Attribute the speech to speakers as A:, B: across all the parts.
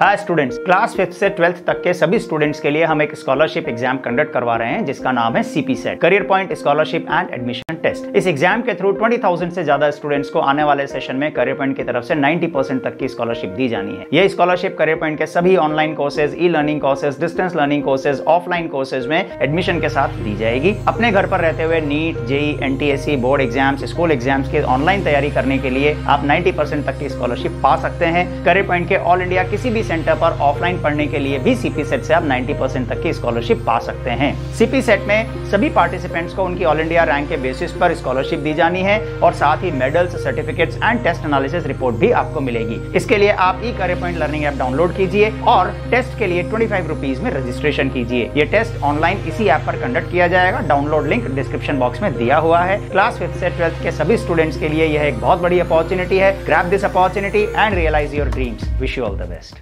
A: हाय students class fifth से twelfth तक के सभी स्टूडेंट्स के लिए हम एक स्कॉलरशिप एग्जाम कंडक्ट करवा रहे हैं जिसका नाम है CP SAT career point scholarship and admission test इस एग्जाम के थ्रू 20,000 से ज्यादा स्टूडेंट्स को आने वाले सेशन में करियर पॉइंट की तरफ से 90 परसेंट तक की स्कॉलरशिप दी जानी है यह स्कॉलरशिप करियर पॉइंट के सभी online courses e learning courses distance learning courses offline courses में एडमिशन के साथ दी जाएगी अपने घर पर रहते हुए NEET JEE NTSE board exams school exams की ऑनलाइन तैयारी करने के लिए आप नाइन्टी तक की स्कॉलरशिप पा सकते हैं करियर पॉइंट के ऑल इंडिया किसी भी सेंटर पर ऑफलाइन पढ़ने के लिए भी सीपी सेट से आप 90 परसेंट तक की स्कॉलरशिप पा सकते हैं सीपी सेट में सभी पार्टिसिपेंट्स को उनकी ऑल इंडिया रैंक के बेसिस पर स्कॉलरशिप दी जानी है और साथ ही medals certificates and test analysis report भी आपको मिलेगी इसके लिए आप ई करे पॉइंट लर्निंग ऐप डाउनलोड कीजिए और टेस्ट के लिए ट्वेंटी फाइव रुपीज में रजिस्ट्रेशन कीजिए ये टेस्ट ऑनलाइन इसी ऐप पर कंडक्ट किया जाएगा डाउनलोड लिंक डिस्क्रिप्शन बॉक्स में दिया हुआ है क्लास फिफ्थ से ट्वेल्थ के सभी स्टूडेंट्स के लिए यह एक बहुत बड़ी अपॉर्चुनिटी है grab this opportunity and realise your dreams wish you all the best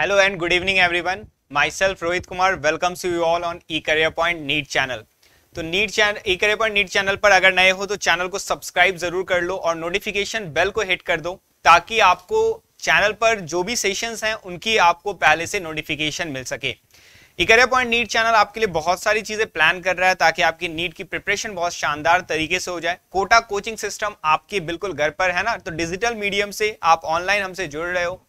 B: hello and good everyone myself Rohit Kumar welcome to you all on e career point NEET channel तो NEET channel e career point NEET channel पर अगर नए हो तो channel को subscribe जरूर कर लो और नोटिफिकेशन बेल को हिट कर दो ताकि आपको चैनल पर जो भी सेशंस हैं उनकी आपको पहले से नोटिफिकेशन मिल सके e career point NEET channel आपके लिए बहुत सारी चीज़ें प्लान कर रहा है ताकि आपकी नीट की प्रिपरेशन बहुत शानदार तरीके से हो जाए कोटा कोचिंग सिस्टम आपके बिल्कुल घर पर है ना तो डिजिटल मीडियम से आप ऑनलाइन हमसे जुड़ रहे हो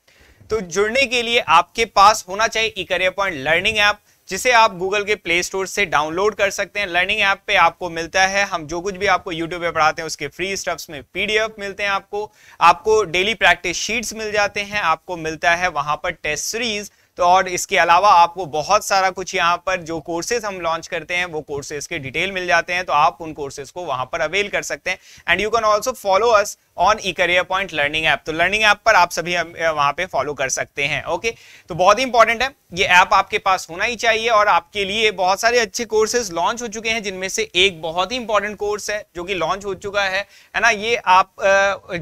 B: तो जुड़ने के लिए आपके पास होना चाहिए e career point learning app जिसे आप गूगल के प्ले स्टोर से डाउनलोड कर सकते हैं लर्निंग ऐप पे आपको मिलता है हम जो कुछ भी आपको यूट्यूब पे पढ़ाते हैं उसके फ्री स्टफ्स में पीडीएफ मिलते हैं आपको आपको डेली प्रैक्टिस शीट्स मिल जाते हैं आपको मिलता है वहां पर टेस्ट सीरीज तो और इसके अलावा आपको बहुत सारा कुछ यहाँ पर जो कोर्सेज हम लॉन्च करते हैं वो कोर्सेज के डिटेल मिल जाते हैं तो आप उन कोर्सेज को वहां पर अवेल कर सकते हैं and you can also follow us on e career point learning app तो लर्निंग ऐप पर आप सभी वहाँ पे फॉलो कर सकते हैं ओके तो बहुत ही इंपॉर्टेंट है ये ऐप आपके पास होना ही चाहिए और आपके लिए बहुत सारे अच्छे कोर्सेज लॉन्च हो चुके हैं जिनमें से एक बहुत ही इंपॉर्टेंट कोर्स है जो कि लॉन्च हो चुका है है ना ये आप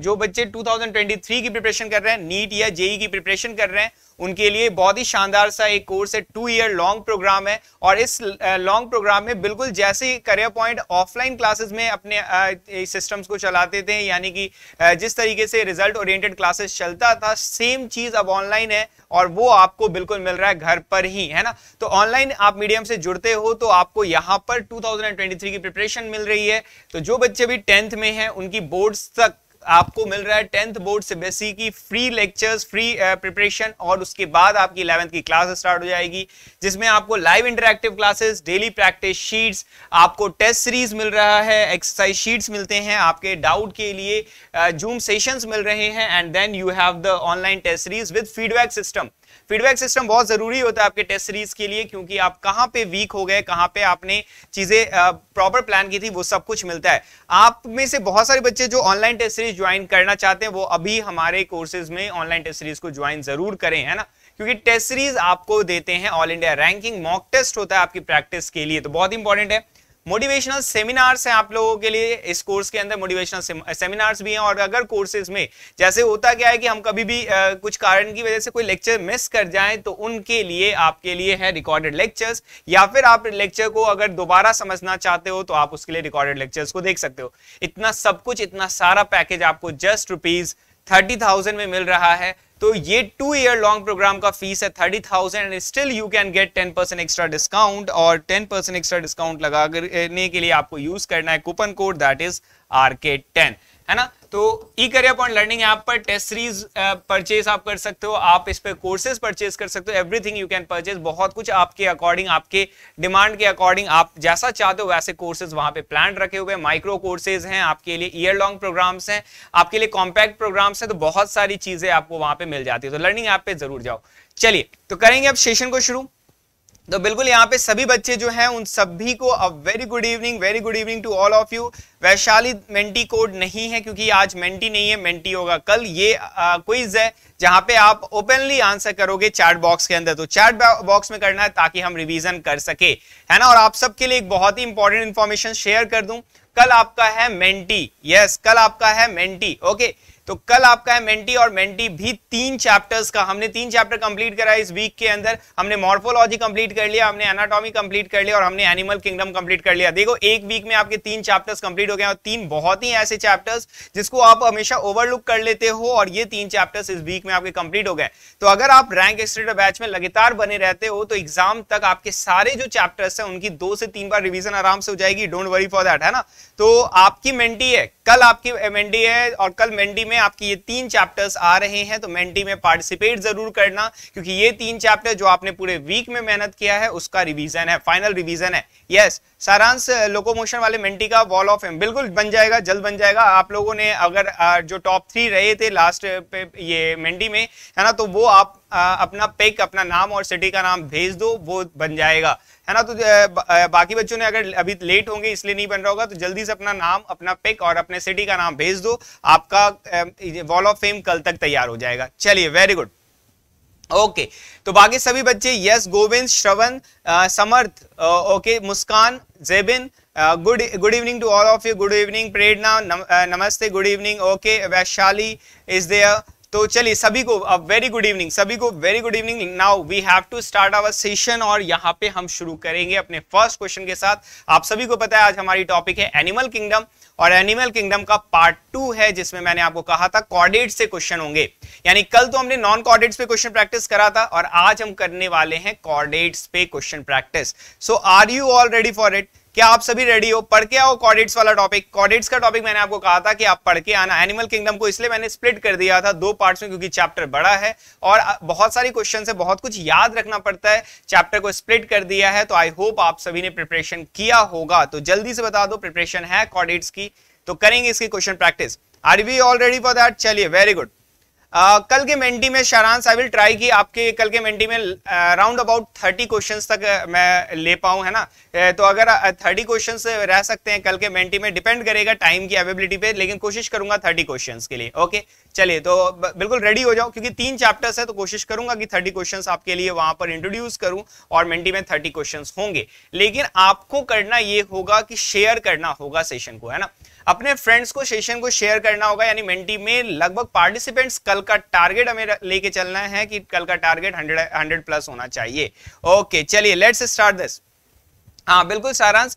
B: जो बच्चे 2023 की प्रिपरेशन कर रहे हैं नीट या जेई e की प्रिपरेशन कर रहे हैं उनके लिए बहुत ही शानदार सा एक कोर्स है टू ईयर लॉन्ग प्रोग्राम है और इस लॉन्ग प्रोग्राम में बिल्कुल जैसे करियर पॉइंट ऑफलाइन क्लासेस में अपने सिस्टम्स को चलाते थे यानी कि जिस तरीके से रिजल्ट ओरिएंटेड क्लासेस चलता था सेम चीज़ अब ऑनलाइन है और वो आपको बिल्कुल मिल रहा है घर पर ही है ना तो ऑनलाइन आप मीडियम से जुड़ते हो तो आपको यहाँ पर टू की प्रिपरेशन मिल रही है तो जो बच्चे भी टेंथ में हैं उनकी बोर्ड्स तक आपको मिल रहा है टेंथ बोर्ड सीबीएसई e की फ्री लेक्चर्स फ्री प्रिपरेशन और उसके बाद आपकी इलेवंथ की क्लास स्टार्ट हो जाएगी जिसमें आपको live interactive classes daily practice sheets आपको टेस्ट सीरीज मिल रहा है एक्सरसाइज शीट्स मिलते हैं आपके डाउट के लिए जूम uh, सेशंस मिल रहे हैं and then you have the online test series with feedback system feedback system बहुत जरूरी होता है आपके टेस्ट सीरीज के लिए क्योंकि आप कहाँ पे वीक हो गए कहां पे आपने चीजें प्रॉपर प्लान की थी वो सब कुछ मिलता है आप में से बहुत सारे बच्चे जो ऑनलाइन टेस्ट सीरीज ज्वाइन करना चाहते हैं वो अभी हमारे कोर्सेज में ऑनलाइन टेस्ट सीरीज को ज्वाइन जरूर करें है ना क्योंकि टेस्ट सीरीज आपको देते हैं all India ranking mock test होता है आपकी प्रैक्टिस के लिए तो बहुत इंपॉर्टेंट है मोटिवेशनल सेमिनार्स हैं आप लोगों के लिए इस कोर्स के अंदर मोटिवेशनल सेमिनार्स भी हैं और अगर कोर्सेज में जैसे होता क्या है कि हम कभी भी आ, कुछ कारण की वजह से कोई लेक्चर मिस कर जाए तो उनके लिए आपके लिए है रिकॉर्डेड लेक्चर्स या फिर आप लेक्चर को अगर दोबारा समझना चाहते हो तो आप उसके लिए रिकॉर्डेड लेक्चर्स को देख सकते हो इतना सब कुछ इतना सारा पैकेज आपको जस्ट रुपीज़ थर्टी थाउजेंड में मिल रहा है तो ये टू ईयर लॉन्ग प्रोग्राम का फीस है thirty thousand and still you can get ten percent extra discount और टेन परसेंट एक्स्ट्रा डिस्काउंट लगाने के लिए आपको यूज करना है coupon code that is R K ten है ना तो e career point learning app पर टेस्ट सीरीज परचेज आप कर सकते हो आप इस पर कोर्सेज परचेज कर सकते हो एवरीथिंग यू कैन परचेज बहुत कुछ आपके अकॉर्डिंग आपके डिमांड के अकॉर्डिंग आप जैसा चाहते हो वैसे कोर्सेज वहां पे प्लान रखे हुए माइक्रो कोर्सेज हैं आपके लिए ईयर लॉन्ग प्रोग्राम्स हैं आपके लिए कॉम्पैक्ट प्रोग्राम्स हैं तो बहुत सारी चीजें आपको वहां पे मिल जाती है तो लर्निंग ऐप पर जरूर जाओ चलिए तो करेंगे अब सेशन को शुरू तो बिल्कुल यहाँ पे सभी बच्चे जो हैं उन सभी को a very good evening very good evening to all of you Vaishali Menti code नहीं है क्योंकि आज मेंटी नहीं है मेंटी होगा कल ये क्विज है जहां पे आप ओपनली आंसर करोगे चैट बॉक्स के अंदर तो चैट बॉक्स में करना है ताकि हम रिवीजन कर सके है ना और आप सबके लिए एक बहुत ही इंपॉर्टेंट इन्फॉर्मेशन शेयर कर दू कल आपका है मेंटी यस yes, कल आपका है मेंटी ओके okay. तो कल आपका है मेंटी और मेंटी भी तीन चैप्टर्स का हमने तीन चैप्टर कंप्लीट करा इस वीक के अंदर हमने मॉर्फोलॉजी कंप्लीट कर लिया हमने एनाटॉमी कंप्लीट कर लिया और हमने एनिमल किंगडम कंप्लीट कर लिया देखो एक वीक में आपके तीन चैप्टर्स कंप्लीट हो गए और तीन बहुत ही ऐसे चैप्टर्स जिसको आप हमेशा ओवरलुक कर लेते हो और ये तीन चैप्टर्स इस वीक में आपके कंप्लीट हो गए तो अगर आप रैंक एक्सट्रेटर बैच में लगातार बने रहते हो तो एग्जाम तक आपके सारे जो चैप्टर्स है उनकी दो से तीन बार रिविजन आराम से हो जाएगी डोंट वरी फॉर दैट है ना तो आपकी मेंडी है कल आपकी मेंडी है और कल मेंडी में आपकी ये तीन चैप्टर्स आ रहे हैं तो मेंडी में पार्टिसिपेट जरूर करना क्योंकि ये तीन चैप्टर जो आपने पूरे वीक में मेहनत किया है उसका रिवीजन है फाइनल रिवीजन है यस सारांश लोकोमोशन वाले का वॉल ऑफ एम बिल्कुल बन जाएगा जल्द बन जाएगा आप लोगों ने अगर जो टॉप थ्री रहे थे लास्ट पे ये मेंटी में है ना तो वो आप अपना पिक अपना नाम और सिटी का नाम भेज दो वो बन जाएगा है ना तो बाकी बच्चों ने अगर अभी लेट होंगे इसलिए नहीं बन रहा होगा तो जल्दी से अपना नाम अपना पिक और अपने सिटी का नाम भेज दो आपका वॉल ऑफ फेम कल तक तैयार हो जाएगा चलिए वेरी गुड ओके तो बाकी सभी बच्चे yes Govind Shravan uh, Samarth okay uh, Muskan Jebin good good evening to all of you good evening Prerna uh, नमस्ते good evening okay Vaishali is there तो चलिए सभी को वेरी गुड इवनिंग सभी को very good evening now we have to start our session और यहाँ पे हम शुरू करेंगे अपने फर्स्ट क्वेश्चन के साथ आप सभी को पता है आज हमारी टॉपिक है एनिमल किंगडम और एनिमल किंगडम का पार्ट टू है जिसमें मैंने आपको कहा था कॉर्डेट से क्वेश्चन होंगे यानी कल तो हमने नॉन कॉर्डेट्स पे क्वेश्चन प्रैक्टिस करा था और आज हम करने वाले हैं कॉर्डेट्स पे question practice so are you all ready for it क्या आप सभी रेडी हो पढ़ के आओ कॉडिट्स वाला टॉपिक कॉडिट्स का टॉपिक मैंने आपको कहा था कि आप पढ़ के आना एनिमल किंगडम को इसलिए मैंने स्प्लिट कर दिया था दो पार्ट्स में क्योंकि चैप्टर बड़ा है और बहुत सारी क्वेश्चन है बहुत कुछ याद रखना पड़ता है चैप्टर को स्प्लिट कर दिया है तो आई होप आप सभी ने प्रिपरेशन किया होगा तो जल्दी से बता दो प्रिपरेशन है कॉडिट्स की तो करेंगे इसकी question practice are we already for that चलिए वेरी गुड कल के मेंटी में शारांश आई विल ट्राई कि आपके कल के मेंटी में राउंड अबाउट थर्टी क्वेश्चंस तक मैं ले पाऊँ है ना तो अगर थर्टी क्वेश्चंस रह सकते हैं कल के मेंटी में डिपेंड करेगा टाइम की अवेबिलिटी पे लेकिन कोशिश करूंगा थर्टी क्वेश्चंस के लिए ओके चलिए तो बिल्कुल रेडी हो जाओ क्योंकि तीन चैप्टर्स है तो कोशिश करूंगा कि थर्टी क्वेश्चन आपके लिए वहां पर इंट्रोड्यूस करूँ और मेन्टी में थर्टी क्वेश्चन होंगे लेकिन आपको करना ये होगा कि शेयर करना होगा सेशन को है ना अपने फ्रेंड्स को सेशन को शेयर करना होगा यानी मेंटी में लगभग पार्टिसिपेंट्स कल का टारगेट हमें लेके चलना है कि कल का टारगेट हंड्रेड हंड्रेड प्लस होना चाहिए ओके चलिए लेट्स स्टार्ट दिस हाँ बिल्कुल सारांश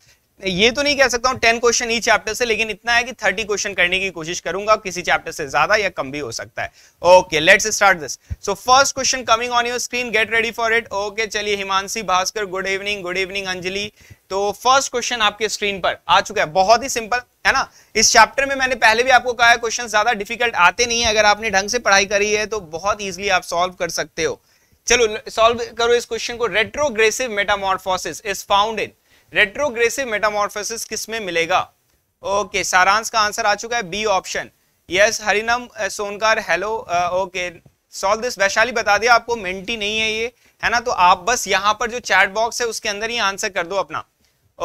B: ये तो नहीं कह सकता हूँ टेन क्वेश्चन ई चैप्टर से लेकिन इतना है कि थर्टी क्वेश्चन करने की कोशिश करूंगा किसी चैप्टर से ज्यादा या कम भी हो सकता है okay let's start this so first question coming on your screen get ready for it okay चलिए Himanshi Bhaskar good evening good evening Anjali तो फर्स्ट क्वेश्चन आपके स्क्रीन पर आ चुका है बहुत ही सिंपल है ना इस चैप्टर में मैंने पहले भी आपको कहा है क्वेश्चन ज्यादा डिफिकल्ट आते नहीं है अगर आपने ढंग से पढ़ाई करी है तो बहुत ईजिली आप सॉल्व कर सकते हो चलो सॉल्व करो इस क्वेश्चन को retrogressive metamorphosis is found in retrogressive metamorphosis किस में मिलेगा ओके सारांश का आंसर आ चुका है B option yes Harinam Sonkar hello okay solve this Vaishali बता दिया आपको मेंटी नहीं है ये है ना तो आप बस यहाँ पर जो चैट बॉक्स है उसके अंदर ही आंसर कर दो अपना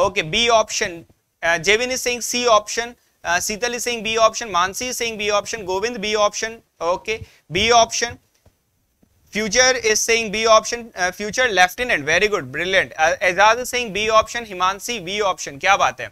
B: okay B option Jevin Singh C option Sheetal Singh B option Mansi Singh B option Govind B option okay B option future is say B option future lieutenant very good brilliant Ejaz saying B option Himanshi B option क्या बात है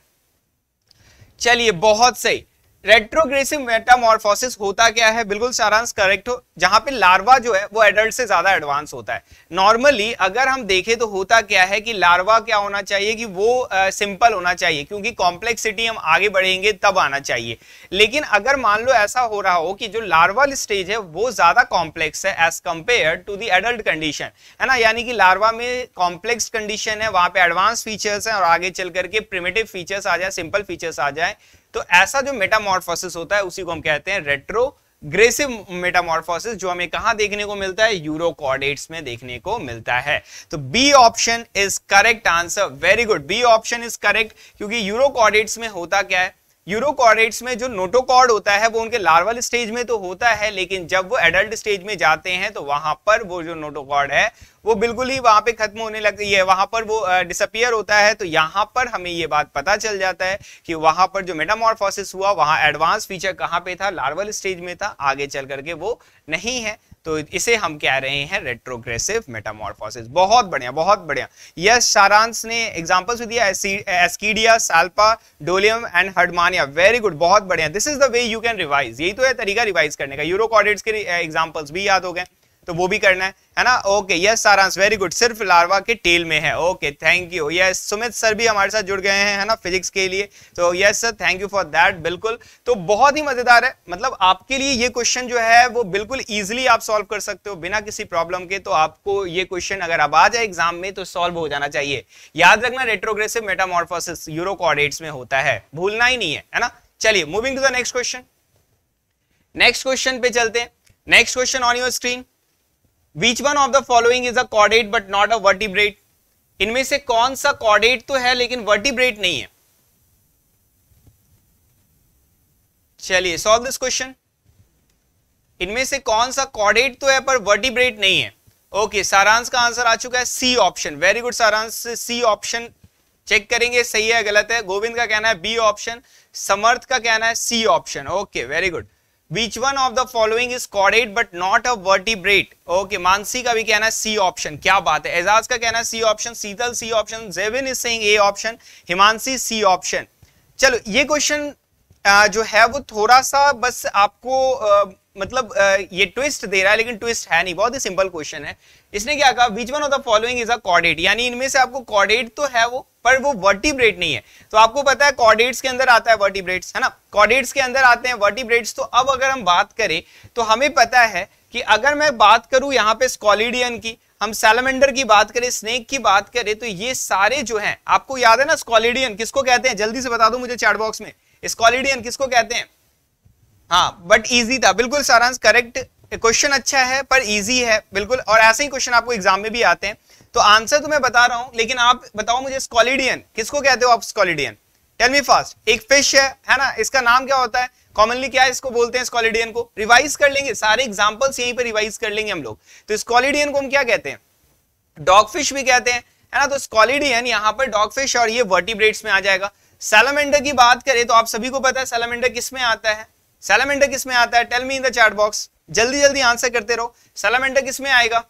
B: चलिए बहुत सही रेट्रोग्रेसिव मेटामॉर्फोसिस होता क्या है बिल्कुल सारांश करेक्ट हो जहां पे लार्वा जो है वो एडल्ट से ज्यादा एडवांस होता है नॉर्मली अगर हम देखें तो होता क्या है कि लार्वा क्या होना चाहिए कि वो सिंपल uh, होना चाहिए क्योंकि कॉम्प्लेक्सिटी हम आगे बढ़ेंगे तब आना चाहिए लेकिन अगर मान लो ऐसा हो रहा हो कि जो लार्वल स्टेज है वो ज्यादा कॉम्प्लेक्स है as compared to the adult condition है ना यानी कि लार्वा में कॉम्प्लेक्स कंडीशन है वहां पर एडवांस फीचर्स है और आगे चल करके प्रिमेटिव फीचर्स आ जाए सिंपल फीचर्स आ जाए तो ऐसा जो मेटामॉर्फोसिस होता है उसी को हम कहते हैं रेट्रोग्रेसिव मेटामॉर्फोसिस जो हमें कहां देखने को मिलता है यूरोकॉर्डेट्स में देखने को मिलता है तो B option is correct answer very good B option is correct क्योंकि यूरोकॉर्डेट्स में होता क्या है यूरोकॉर्डेट्स में जो नोटोकॉर्ड होता है वो उनके लार्वल स्टेज में तो होता है लेकिन जब वो एडल्ट स्टेज में जाते हैं तो वहां पर वो जो नोटोकॉर्ड है वो बिल्कुल ही वहां पे खत्म होने लगती है वहां पर वो डिसअपियर होता है तो यहाँ पर हमें ये बात पता चल जाता है कि वहां पर जो मेटामॉर्फोसिस हुआ वहां एडवांस फीचर कहाँ पे था लार्वल स्टेज में था आगे चल करके वो नहीं है तो इसे हम कह रहे हैं रेट्रोग्रेसिव मेटामॉर्फोसिस बहुत बढ़िया बहुत बढ़िया यस सारांश ने एग्जांपल्स भी दिया Ascidia Salpa Doliolum and Herdmania very good बहुत बढ़िया this is the way you can revise यही तो है तरीका रिवाइज करने का यूरोकॉडिट्स के एग्जाम्पल्स eh, भी याद हो गए तो वो भी करना है है ना okay yes Saransh very good सिर्फ लार्वा के टेल में है okay thank you yes Sumit sir भी हमारे साथ जुड़ गए हैं है ना फिजिक्स के लिए तो yes sir thank you for that बिल्कुल तो बहुत ही मजेदार है मतलब आपके लिए ये क्वेश्चन जो है वो बिल्कुल ईजिली आप सॉल्व कर सकते हो बिना किसी प्रॉब्लम के तो आपको ये क्वेश्चन अगर अब आ जाए एग्जाम में तो सॉल्व हो जाना चाहिए याद रखना रेट्रोग्रेसिव मेटामॉर्फोसिस यूरोकॉर्डेट्स में होता है भूलना ही नहीं है है ना चलिए moving to the next question next question पे चलते हैं next question on your screen which one of the following is a chordate but not a vertebrate इनमें से कौन सा कॉर्डेट तो है लेकिन वर्टिब्रेट नहीं है चलिए सॉल्व दिस क्वेश्चन इनमें से कौन सा कॉर्डेट तो है पर वर्टिब्रेट नहीं है ओके okay, सारांश का आंसर आ चुका है सी ऑप्शन वेरी गुड सारांश सी ऑप्शन चेक करेंगे सही है गलत है गोविंद का कहना है बी ऑप्शन समर्थ का कहना है C option okay very good which one of the following is कॉडेड but not a vertebrate okay Mansi का भी कहना है सी ऑप्शन क्या बात है एजाज का कहना है C option Sheetal C option Jevin is saying A option Himanshi C option चलो ये क्वेश्चन जो है वो थोड़ा सा बस आपको आ, मतलब आ, ये ट्विस्ट दे रहा है लेकिन ट्विस्ट है नहीं बहुत ही सिंपल क्वेश्चन है इसने क्या कहा which one of the following is a chordate यानी इनमें से आपको कॉर्डेट तो है वो पर वो वर्टिब्रेट नहीं है तो आपको पता है कॉर्डेट्स के अंदर आता है वर्टिब्रेट्स है ना कॉर्डेट्स के अंदर आते हैं वर्टिब्रेट्स तो अब अगर हम बात करें तो हमें पता है कि अगर मैं बात करूं यहाँ पे स्कॉलिडियन की हम सैलमेंडर की बात करें स्नेक की बात करें तो ये सारे जो हैं आपको याद है ना स्कॉलिडियन किसको कहते हैं जल्दी से बता दो मुझे चैट बॉक्स में स्कॉलिडियन किसको कहते हैं हाँ बट इजी था बिल्कुल सारांश करेक्ट क्वेश्चन अच्छा है पर इजी है बिल्कुल और ऐसे ही क्वेश्चन आपको एग्जाम में भी आते हैं तो आंसर तो मैं बता रहा हूं लेकिन आप बताओ मुझे स्कॉलिडियन किसको कहते हो आप स्कॉलिडियन टेल मी फास्ट एक फिश है है ना इसका नाम क्या होता है कॉमनली क्या है इसको बोलते हैं स्कॉलिडियन को रिवाइज कर लेंगे सारे एग्जाम्पल्स यहीं पर रिवाइज कर लेंगे हम लोग तो स्कॉलिडियन को हम क्या कहते हैं डॉग फिश भी कहते हैं है ना तो स्कॉलिडियन यहाँ पर डॉग फिश और ये वर्टिब्रेट्स में आ जाएगा सैलमेंडर की बात करें तो आप सभी को पता है सैलमेंडर किसमें आता है सैलमेंडर किस में आता है tell me in the chat box जल्दी जल्दी आंसर करते रहो सलामेंटर किसमें आएगा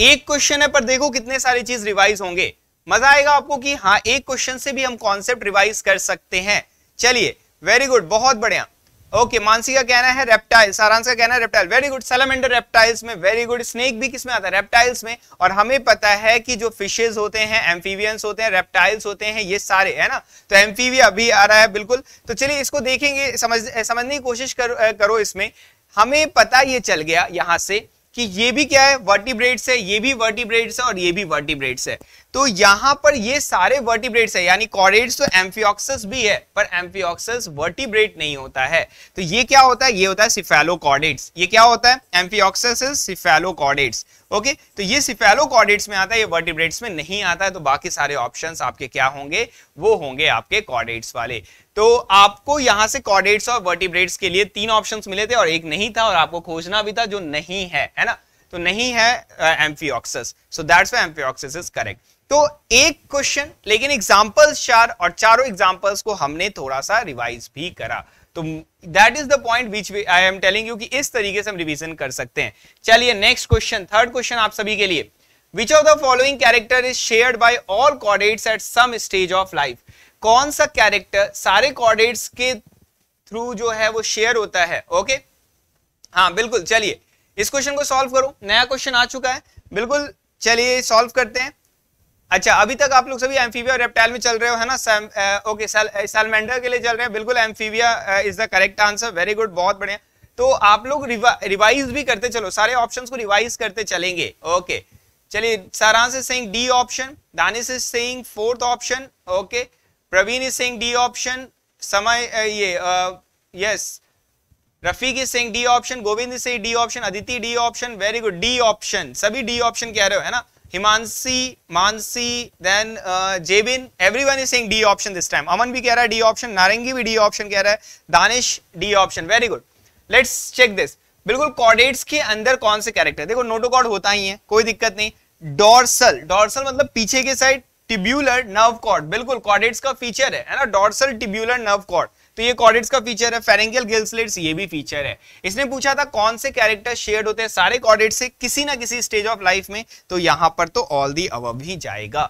B: एक क्वेश्चन है पर देखो कितने सारी चीज रिवाइज होंगे मजा आएगा आपको कि हाँ एक क्वेश्चन से भी हम कॉन्सेप्ट रिवाइज कर सकते हैं चलिए वेरी गुड बहुत बढ़िया ओके मानसी का कहना है रेप्टाइल सारांश का कहना है reptile very good salamander reptiles में वेरी गुड स्नेक भी किसमें आता है रेप्टाइल्स में और हमें पता है कि जो फिशेज होते हैं एम्फीवियंस होते हैं रेप्टाइल्स होते हैं ये सारे है ना तो एम्फीविया भी आ रहा है बिल्कुल तो चलिए इसको देखेंगे समझ समझने की कोशिश कर, करो इसमें हमें पता ये चल गया यहां से कि ये भी क्या है वर्टिब्रेट्स है ये भी वर्टिब्रेट्स है और ये भी वर्टिब्रेट्स है तो यहां पर ये सारे वर्टिब्रेट्स है यानी कॉरेड्स तो एम्फियोक्सस भी है पर एम्फियोक्सस वर्टिब्रेट नहीं होता है तो ये क्या होता है ये होता है सिफेलोकॉर्डेट्स ये क्या होता है एम्फियोक्सस इज ओके तो ये सिफेलोकॉर्डेट्स में आता है ये वर्टिब्रेट्स में नहीं आता है तो बाकी सारे ऑप्शंस आपके क्या होंगे वो होंगे आपके कॉर्डेट्स वाले तो आपको यहां से कॉर्डेट्स और वर्टिब्रेट्स के लिए तीन ऑप्शंस मिले थे और एक नहीं था और आपको खोजना भी था जो नहीं है है ना तो नहीं है amphioxus so that's why amphioxus is correct तो एक क्वेश्चन लेकिन एग्जाम्पल्स चार और चारों एग्जाम्पल्स को हमने थोड़ा सा रिवाइज भी करा तो that is the point which I am telling you कि इस तरीके से हम रिवीजन कर सकते हैं चलिए नेक्स्ट क्वेश्चन थर्ड क्वेश्चन आप सभी के लिए which of the following character is share by all chordates at some stage of life कौन सा कैरेक्टर सारे कॉर्डेट्स के थ्रू जो है वो शेयर होता है ओके okay? हाँ बिल्कुल चलिए इस क्वेश्चन को सॉल्व करो नया क्वेश्चन आ चुका है बिल्कुल चलिए सॉल्व करते हैं अच्छा अभी तक आप लोग सभी एम्फीविया और रेप्टाइल में चल रहे हो है ना सैम, आ, ओके सैलमेंडर के लिए चल रहे हैं बिल्कुल amphibia is the correct answer very good बहुत बढ़िया तो आप लोग रिवा, रिवाइज भी करते चलो सारे ऑप्शन को रिवाइज करते चलेंगे ओके चलिए Saransh is saying D option Danish is saying fourth option okay Praveen is saying D option समय ये yes Rafiq is saying D option Govind is saying D option Aditi D option very good D option सभी D option कह रहे हो है ना Himanshi, Mansi, then uh, Jabin, everyone is saying D option this time. Aman bhi कह रहा है D option, Narengi bhi D option कह रहा है, Danish D option, very good. Let's check this. बिल्कुल कॉर्डेट्स के अंदर कौन से कैरेक्टर देखो नोटोकॉर्ड होता ही है कोई दिक्कत नहीं डॉर्सल डॉर्सल मतलब पीछे के साइड टिब्यूलर नर्व कॉर्ड बिल्कुल कॉर्डेट्स का फीचर है ना डॉर्सल टिब्यूलर नर्व कॉर्ड तो ये कॉर्डेट्स का फीचर है फेरेंगियल गिल्सलेट्स ये भी फीचर है इसने पूछा था कौन से कैरेक्टर शेयर्ड होते हैं सारे कॉर्डेट से किसी ना किसी स्टेज ऑफ लाइफ में तो यहां पर तो ऑल दी अव ही जाएगा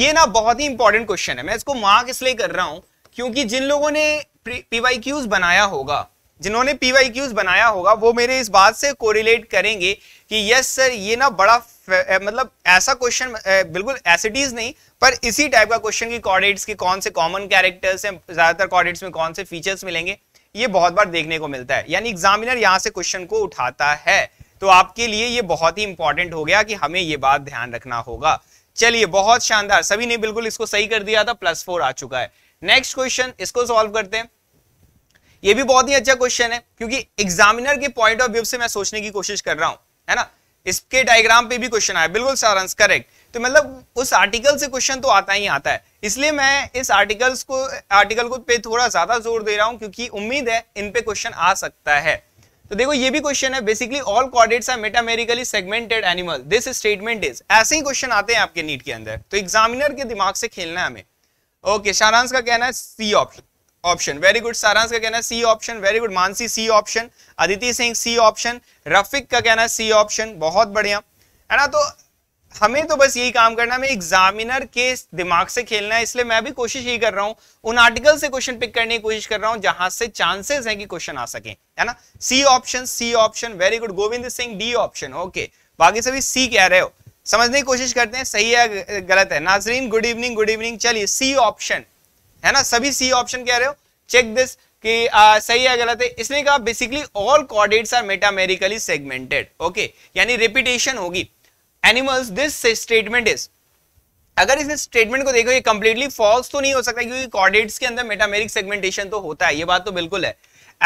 B: ये ना बहुत ही इंपॉर्टेंट क्वेश्चन है मैं इसको मार्क इसलिए कर रहा हूं क्योंकि जिन लोगों ने पीवाई बनाया होगा जिन्होंने पीवाई बनाया होगा वो मेरे इस बात से कोरिलेट करेंगे कि यस सर ये ना बड़ा मतलब ऐसा क्वेश्चन बिल्कुल एसिडीज नहीं पर इसी टाइप का क्वेश्चन की कॉर्डेट्स के कौन से कॉमन कैरेक्टर्स हैं ज्यादातर कॉर्डेट्स में कौन से फीचर्स मिलेंगे ये बहुत बार देखने को मिलता है यानी एग्जामिनर यहाँ से क्वेश्चन को उठाता है तो आपके लिए ये बहुत ही इंपॉर्टेंट हो गया कि हमें ये बात ध्यान रखना होगा चलिए बहुत शानदार सभी ने बिल्कुल इसको सही कर दिया था प्लस फोर आ चुका है नेक्स्ट क्वेश्चन इसको सॉल्व करते हैं ये भी बहुत ही अच्छा क्वेश्चन है क्योंकि एग्जामिनर के पॉइंट ऑफ व्यू से मैं सोचने की कोशिश कर रहा हूं है ना इसके डायग्राम पे भी क्वेश्चन आया बिल्कुल सारांश करेक्ट तो मतलब उस आर्टिकल से क्वेश्चन तो आता ही आता है इसलिए मैं इस आर्टिकल्स को आर्टिकल को पे थोड़ा ज्यादा जोर दे रहा हूँ क्योंकि उम्मीद है इन पे क्वेश्चन आ सकता है तो देखो ये भी क्वेश्चन है basically all chordates are metamerically segmented animal this statement is ऐसे ही क्वेश्चन आते हैं आपके नीट के अंदर तो एग्जामिनर के दिमाग से खेलना है हमें ओके okay, सारांश का कहना है C option option very good Saransh का कहना C option very good Mansi C option Aditi Singh C option Rafiq का कहना सी ऑप्शन बहुत बढ़िया है ना तो हमें तो बस यही काम करना है एग्जामिनर के दिमाग से खेलना है इसलिए मैं भी कोशिश यही कर रहा हूं उन आर्टिकल से क्वेश्चन पिक करने की कोशिश कर रहा हूं जहां से चांसेस हैं कि क्वेश्चन आ सके है ना C option C option very good Govind Singh D option okay बाकी सभी सी कह रहे हो समझने की कोशिश करते हैं सही है गलत है नाजरीन गुड इवनिंग गुड इवनिंग चलिए सी ऑप्शन है ना सभी सी ऑप्शन कह रहे हो चेक दिस कि आ, सही है गलत है इसने कहा basically all chordates are metamerically segmented okay यानी रिपीटेशन होगी एनिमल्स दिस स्टेटमेंट इज अगर इस स्टेटमेंट को देखो ये कंप्लीटली फॉल्स तो नहीं हो सकता क्योंकि कॉर्डेट्स के अंदर मेटामेरिक सेगमेंटेशन तो होता है ये बात तो बिल्कुल है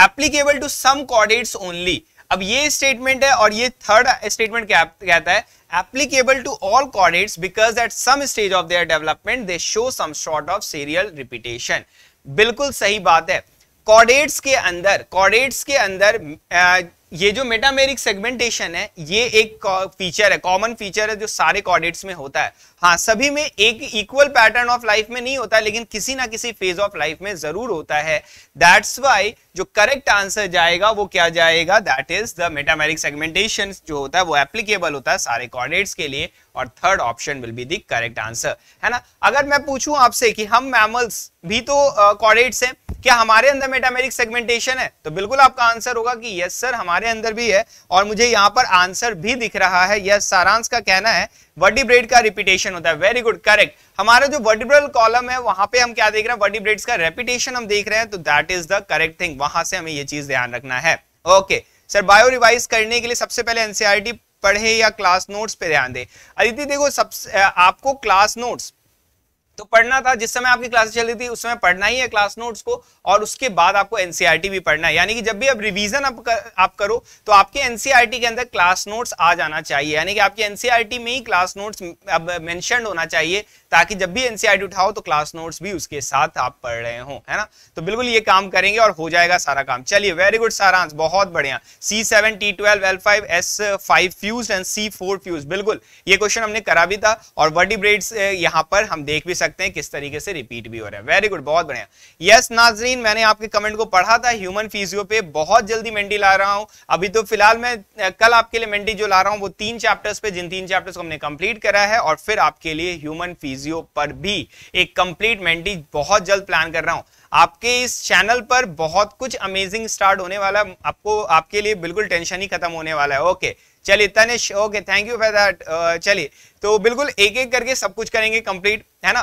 B: applicable to some chordates only अब ये स्टेटमेंट है और ये थर्ड स्टेटमेंट क्या कहता है applicable to all chordates because at some stage of their development they show some sort of serial repetition बिल्कुल सही बात है कॉर्डेट्स के अंदर कॉर्डेट्स के अंदर ये जो मेटामेरिक सेगमेंटेशन है ये एक फीचर है कॉमन फीचर है जो सारे कॉडिट्स में होता है हाँ सभी में एक इक्वल पैटर्न ऑफ लाइफ में नहीं होता लेकिन किसी ना किसी फेज ऑफ लाइफ में जरूर होता है दैट्स वाई जो करेक्ट आंसर जाएगा वो क्या जाएगा that is the metameric segmentation जो होता है वो एप्लीकेबल होता है सारे कॉर्डेट्स के लिए और third option will be the correct answer है ना अगर मैं पूछूं आपसे कि हम मैमल्स भी तो कॉर्डेट्स uh, हैं क्या हमारे अंदर मेटामेरिक सेगमेंटेशन है तो बिल्कुल आपका आंसर होगा कि यस सर हमारे अंदर भी है और मुझे यहाँ पर आंसर भी दिख रहा है यस सारांश का कहना है वर्डिब्रेड का रिपीटेशन होता है वेरी गुड करेक्ट हमारा जो वर्टिब्रल कॉलम है वहां पे हम क्या देख रहे हैं वर्डिब्रेड का रेपिटेशन हम देख रहे हैं तो that is the correct thing वहां से हमें ये चीज ध्यान रखना है ओके सर बायो रिवाइज करने के लिए सबसे पहले एनसीआरटी e पढ़े या क्लास नोट्स पे ध्यान दे अदिति देखो सबसे आपको क्लास नोट्स तो पढ़ना था जिस समय आपकी क्लासेस चल रही थी उस समय पढ़ना ही है क्लास नोट्स को और उसके बाद आपको एनसीईआरटी e भी पढ़ना है यानी कि जब भी आप रिवीजन आप, कर, आप करो तो आपके एनसीईआरटी e के अंदर क्लास नोट्स आ जाना चाहिए यानी कि आपके एनसीईआरटी e में ही क्लास नोट्स अब मेंशन होना चाहिए ताकि जब भी एनसीईआरटी उठाओ तो क्लास नोट्स भी उसके साथ आप पढ़ रहे हो है ना तो बिल्कुल ये काम करेंगे और हो जाएगा सारा काम चलिए वेरी गुड सारांश बहुत बढ़िया C seven T twelve L five S five fuse and C four fuse बिल्कुल ये क्वेश्चन हमने करा भी था और वर्टिब्रेड्स यहाँ पर हम देख भी सकते सकते हैं किस तरीके से रिपीट भी हो रहा है वेरी गुड बहुत बढ़िया यस नाजरीन मैंने आपके कमेंट को पढ़ा था ह्यूमन फिजियो पे बहुत जल्दी मेंटी ला रहा हूँ अभी तो फिलहाल मैं कल आपके लिए मेंटी जो ला रहा हूँ वो तीन चैप्टर्स पे जिन तीन चैप्टर्स को हमने कंप्लीट करा है और फिर आपके लिए ह्यूमन फिजियो पर भी एक कंप्लीट मेंटी बहुत जल्द प्लान कर रहा हूँ आपके इस चैनल पर बहुत कुछ अमेजिंग स्टार्ट होने वाला है आपको आपके लिए बिल्कुल टेंशन ही खत्म होने वाला है ओके चलिए Tanish okay thank you for that चलिए तो बिल्कुल एक एक करके सब कुछ करेंगे कंप्लीट है ना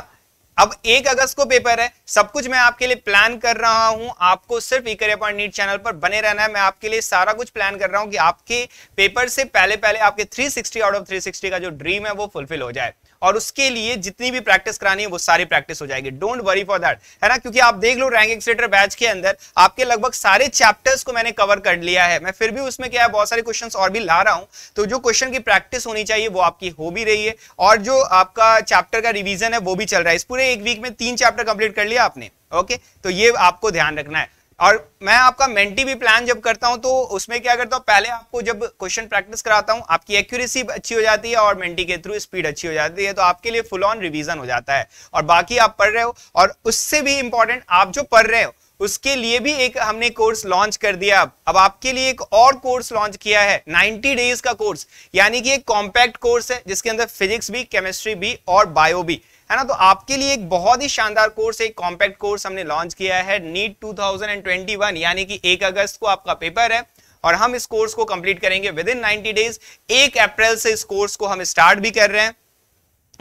B: अब एक अगस्त को पेपर है सब कुछ मैं आपके लिए प्लान कर रहा हूं आपको सिर्फ इकर नीट चैनल पर बने रहना है मैं आपके लिए सारा कुछ प्लान कर रहा हूं कि आपके पेपर से पहले पहले आपके 360 आउट ऑफ 360 का जो ड्रीम है वो फुलफिल हो जाए और उसके लिए जितनी भी प्रैक्टिस करानी है वो सारी प्रैक्टिस हो जाएगी डोंट वरी फॉर दैट है ना क्योंकि आप देख लो रैंक एक्सलेटर बैच के अंदर आपके लगभग सारे चैप्टर्स को मैंने कवर कर लिया है मैं फिर भी उसमें क्या है बहुत सारे क्वेश्चन और भी ला रहा हूँ तो जो क्वेश्चन की प्रैक्टिस होनी चाहिए वो आपकी हो भी रही है और जो आपका चैप्टर का रिविजन है वो भी चल रहा है इस पूरे एक वीक में तीन चैप्टर कंप्लीट कर लिया आपने ओके तो ये आपको ध्यान रखना है और मैं आपका मेंटी भी प्लान जब करता हूं तो उसमें क्या करता हूँ पहले आपको जब क्वेश्चन प्रैक्टिस कराता हूं आपकी एक्यूरेसी अच्छी हो जाती है और मेंटी के थ्रू स्पीड अच्छी हो जाती है तो आपके लिए फुल ऑन रिविजन हो जाता है और बाकी आप पढ़ रहे हो और उससे भी इंपॉर्टेंट आप जो पढ़ रहे हो उसके लिए भी एक हमने कोर्स लॉन्च कर दिया अब अब आपके लिए एक और कोर्स लॉन्च किया है 90 डेज का कोर्स यानी कि एक कॉम्पैक्ट कोर्स है जिसके अंदर फिजिक्स भी केमिस्ट्री भी और बायो भी है ना तो आपके लिए एक बहुत ही शानदार कोर्स एक कॉम्पैक्ट कोर्स हमने लॉन्च किया है नीट 2021 e e यानी कि एक अगस्त को आपका पेपर है और हम इस कोर्स को कंप्लीट करेंगे विद इन 90 डेज एक अप्रैल से इस कोर्स को हम स्टार्ट भी कर रहे हैं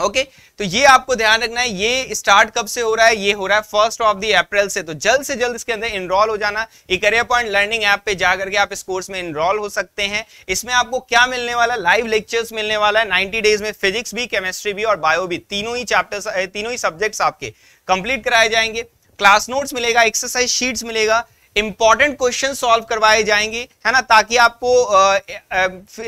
B: ओके okay, तो ये आपको ध्यान रखना है ये स्टार्ट कब से हो रहा है ये हो रहा है फर्स्ट ऑफ दी अप्रैल से तो जल्द से जल्द इसके अंदर इनरोल हो जाना इकरिया पॉइंट लर्निंग ऐप पे जा करके आप इस कोर्स में इनरोल हो सकते हैं इसमें आपको क्या मिलने वाला लाइव लेक्चर्स मिलने वाला है नाइन्टी डेज में फिजिक्स भी केमिस्ट्री भी और बायो भी तीनों ही चैप्टर्स तीनों ही सब्जेक्ट्स आपके कंप्लीट कराए जाएंगे क्लास नोट्स मिलेगा एक्सरसाइज शीट्स मिलेगा इंपॉर्टेंट क्वेश्चन सॉल्व करवाए जाएंगे है ना ताकि आपको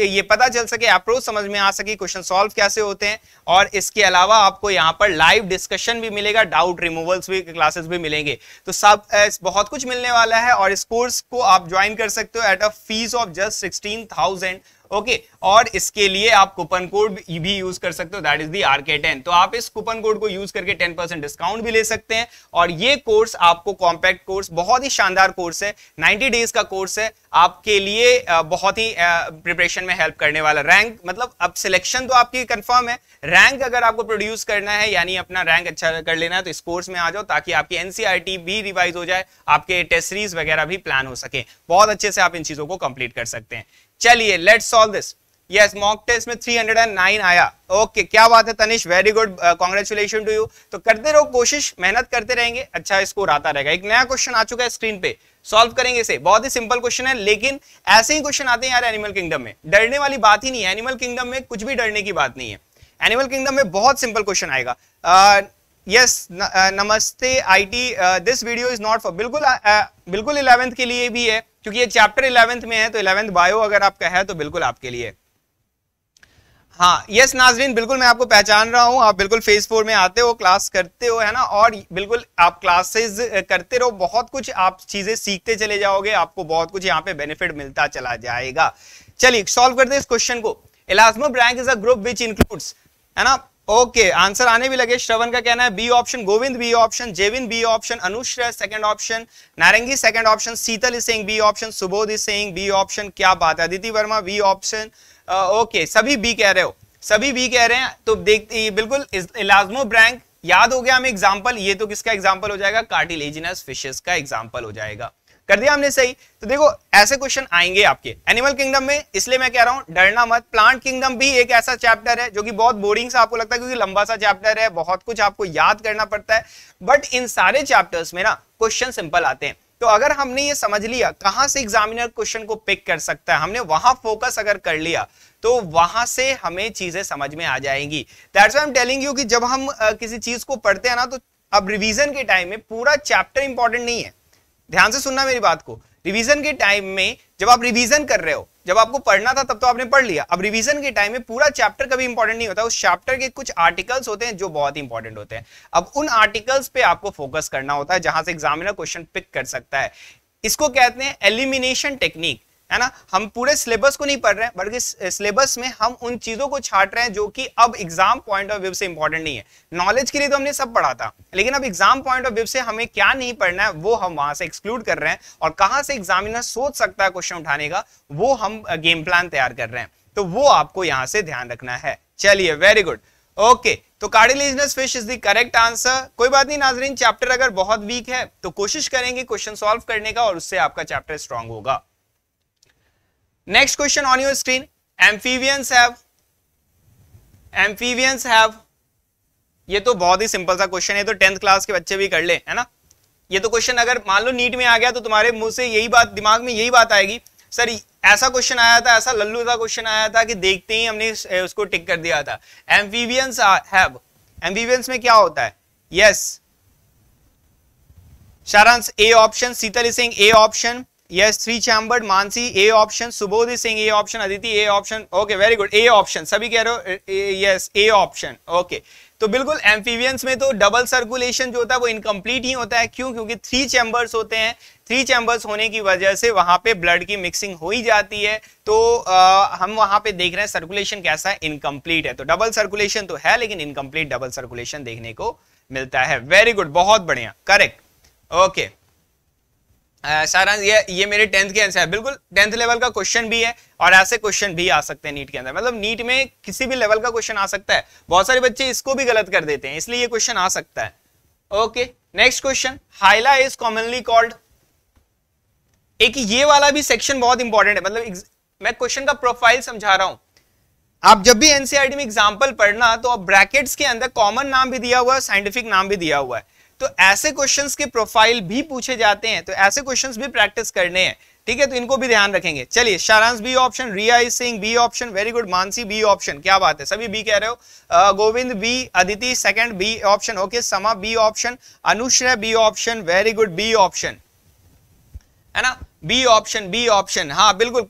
B: ये पता चल सके अप्रोच समझ में आ सके क्वेश्चन सॉल्व कैसे होते हैं और इसके अलावा आपको यहाँ पर लाइव डिस्कशन भी मिलेगा डाउट रिमूवल्स भी क्लासेस भी मिलेंगे तो सब बहुत कुछ मिलने वाला है और इस कोर्स को आप ज्वाइन कर सकते हो at a fees of just sixteen thousand okay और इसके लिए आप कूपन कोड भी यूज कर सकते हो that is the R K ten तो आप इस कूपन कोड को यूज करके टेन परसेंट डिस्काउंट भी ले सकते हैं और ये कोर्स आपको कॉम्पैक्ट कोर्स बहुत ही शानदार कोर्स है नाइनटी डेज का कोर्स है आपके लिए बहुत ही प्रिपरेशन में हेल्प करने वाला रैंक मतलब अब सिलेक्शन तो आपकी कंफर्म है रैंक अगर आपको प्रोड्यूस करना है यानी अपना रैंक अच्छा कर लेना है तो इस कोर्स में आ जाओ ताकि आपकी एनसीईआरटी e भी रिवाइज हो जाए आपके टेस्ट सीरीज वगैरह भी प्लान हो सके बहुत अच्छे से आप इन चीजों को कंप्लीट कर सकते हैं चलिए let solve this yes mock test में थ्री हंड्रेड एंड नाइन आया ओके okay, क्या बात है Tanish very good congratulation to you तो करते रहो कोशिश मेहनत करते रहेंगे अच्छा स्कोर आता रहेगा एक नया क्वेश्चन आ चुका है स्क्रीन पे सॉल्व करेंगे इसे बहुत ही सिंपल क्वेश्चन है लेकिन ऐसे ही क्वेश्चन आते हैं यार एनिमल किंगडम में डरने वाली बात ही नहीं है एनिमल किंगडम में कुछ भी डरने की बात नहीं है एनिमल किंगडम में बहुत सिंपल क्वेश्चन आएगा यस uh, yes, uh, नमस्ते IT this video is not for बिल्कुल uh, uh बिल्कुल इलेवेंथ के लिए भी है क्योंकि ये चैप्टर इलेवेंथ में है तो इलेवेंथ बायो अगर आपका है तो बिल्कुल आपके लिए हाँ यस नाजरीन बिल्कुल मैं आपको पहचान रहा हूँ आप बिल्कुल फेज फोर में आते हो क्लास करते हो है ना और बिल्कुल आप क्लासेस करते रहो बहुत कुछ आप चीज़ें सीखते चले जाओगे आपको बहुत कुछ यहाँ पे बेनिफिट मिलता चला जाएगा चलिए सॉल्व करते हैं इस क्वेश्चन को elasmobranch is a group which includes है ना ओके okay, आंसर आने भी लगे श्रवण का कहना है B option Govind B option Jevin B option Anushrey second option Narangi second option Sheetal is B option Subodh is B option क्या बात है Aditi Verma B option okay सभी बी कह रहे हो सभी बी कह रहे हैं तो देखते बिल्कुल इलाजमो ब्रैंक याद हो गया हमें एग्जाम्पल ये तो किसका एग्जाम्पल हो जाएगा कार्टिलेजिनस फिशेस का एग्जाम्पल हो जाएगा कर दिया हमने सही तो देखो ऐसे क्वेश्चन आएंगे आपके एनिमल किंगडम में इसलिए मैं कह रहा हूं डरना मत प्लांट किंगडम भी एक ऐसा चैप्टर है जो कि बहुत बोरिंग सा आपको लगता है क्योंकि लंबा सा चैप्टर है बहुत कुछ आपको याद करना पड़ता है बट इन सारे चैप्टर्स में ना क्वेश्चन सिंपल आते हैं तो अगर हमने ये समझ लिया कहां से एग्जामिनर क्वेश्चन को पिक कर सकता है हमने वहां फोकस अगर कर लिया तो वहां से हमें चीजें समझ में आ जाएंगी that's I am telling you कि जब हम किसी चीज को पढ़ते हैं ना तो अब रिवीजन के टाइम में पूरा चैप्टर इंपॉर्टेंट नहीं है ध्यान से सुनना मेरी बात को रिवीजन के टाइम में जब आप रिवीजन कर रहे हो जब आपको पढ़ना था तब तो आपने पढ़ लिया अब रिवीजन के टाइम में पूरा चैप्टर कभी इंपॉर्टेंट नहीं होता उस चैप्टर के कुछ आर्टिकल्स होते हैं जो बहुत इंपॉर्टेंट होते हैं अब उन आर्टिकल्स पे आपको फोकस करना होता है जहां से एग्जामिनर क्वेश्चन पिक कर सकता है इसको कहते हैं एलिमिनेशन टेक्निक है ना हम पूरे सिलेबस को नहीं पढ़ रहे हैं बल्कि सिलेबस में हम उन चीजों को छाट रहे हैं जो कि अब एग्जाम पॉइंट ऑफ व्यू से इंपॉर्टेंट नहीं है नॉलेज के लिए तो हमने सब पढ़ा था लेकिन अब एग्जाम पॉइंट ऑफ व्यू से हमें क्या नहीं पढ़ना है वो हम वहां से एक्सक्लूड कर रहे हैं और कहां से एग्जामिनर सोच सकता है क्वेश्चन उठाने का वो हम गेम प्लान तैयार कर रहे हैं तो वो आपको यहां से ध्यान रखना है चलिए वेरी गुड ओके तो cartilaginous fish is the correct answer कोई बात नहीं नाजरीन चैप्टर अगर बहुत वीक है तो कोशिश करेंगे क्वेश्चन सॉल्व करने का और उससे आपका चैप्टर स्ट्रांग होगा next question on your screen amphibians have amphibians have ये तो बहुत ही सिंपल सा क्वेश्चन है तो टेंथ क्लास के बच्चे भी कर ले है ना ये तो क्वेश्चन अगर मान लो नीट में आ गया तो तुम्हारे मुंह से यही बात दिमाग में यही बात आएगी सर ऐसा क्वेश्चन आया था ऐसा लल्लू का क्वेश्चन आया था कि देखते ही हमने उसको टिक कर दिया था एम्फीवियंस हैव एम्फीवियंस में क्या होता है yes yes. Sharansh A option Seetal Singh A option yes three chambered Mansi A option Subodh Singh A option Aditi A option okay very good A option सभी कह रहे हो यस ए ऑप्शन ओके तो बिल्कुल एम्फीवियंस में तो डबल सर्कुलेशन जो होता है वो इनकम्प्लीट ही होता है क्यों क्योंकि थ्री चैम्बर्स होते हैं थ्री चैम्बर्स होने की वजह से वहां पे ब्लड की मिक्सिंग हो ही जाती है तो आ, हम वहां पे देख रहे हैं सर्कुलेशन कैसा है इनकम्प्लीट है तो डबल सर्कुलेशन तो है लेकिन इनकम्प्लीट डबल सर्कुलेशन देखने को मिलता है वेरी गुड बहुत बढ़िया करेक्ट ओके okay. सारा ये ये मेरे टेंथ के आंसर है बिल्कुल टेंथ लेवल का क्वेश्चन भी है और ऐसे क्वेश्चन भी आ सकते हैं नीट के अंदर मतलब नीट में किसी भी लेवल का क्वेश्चन आ सकता है बहुत सारे बच्चे इसको भी गलत कर देते हैं इसलिए ये क्वेश्चन आ सकता है okay next question Hyla is commonly called एक ये वाला भी सेक्शन बहुत इंपॉर्टेंट है मतलब मैं क्वेश्चन का प्रोफाइल समझा रहा हूं आप जब भी एनसीआरटी e में एग्जाम्पल पढ़ना तो आप ब्रैकेट्स के अंदर कॉमन नाम भी दिया हुआ है साइंटिफिक नाम भी दिया हुआ है तो ऐसे क्वेश्चंस के प्रोफाइल भी पूछे जाते हैं तो ऐसे क्वेश्चंस भी प्रैक्टिस करने हैं ठीक है तो इनको भी ध्यान रखेंगे चलिए Sharansh B option Riya Singh B option very good Mansi B option क्या बात है सभी बी कह रहे हो Govind B Aditi second B option okay Sama B option Anushray B option very good B option है ना बी ऑप्शन बी ऑप्शन हाँ बिल्कुल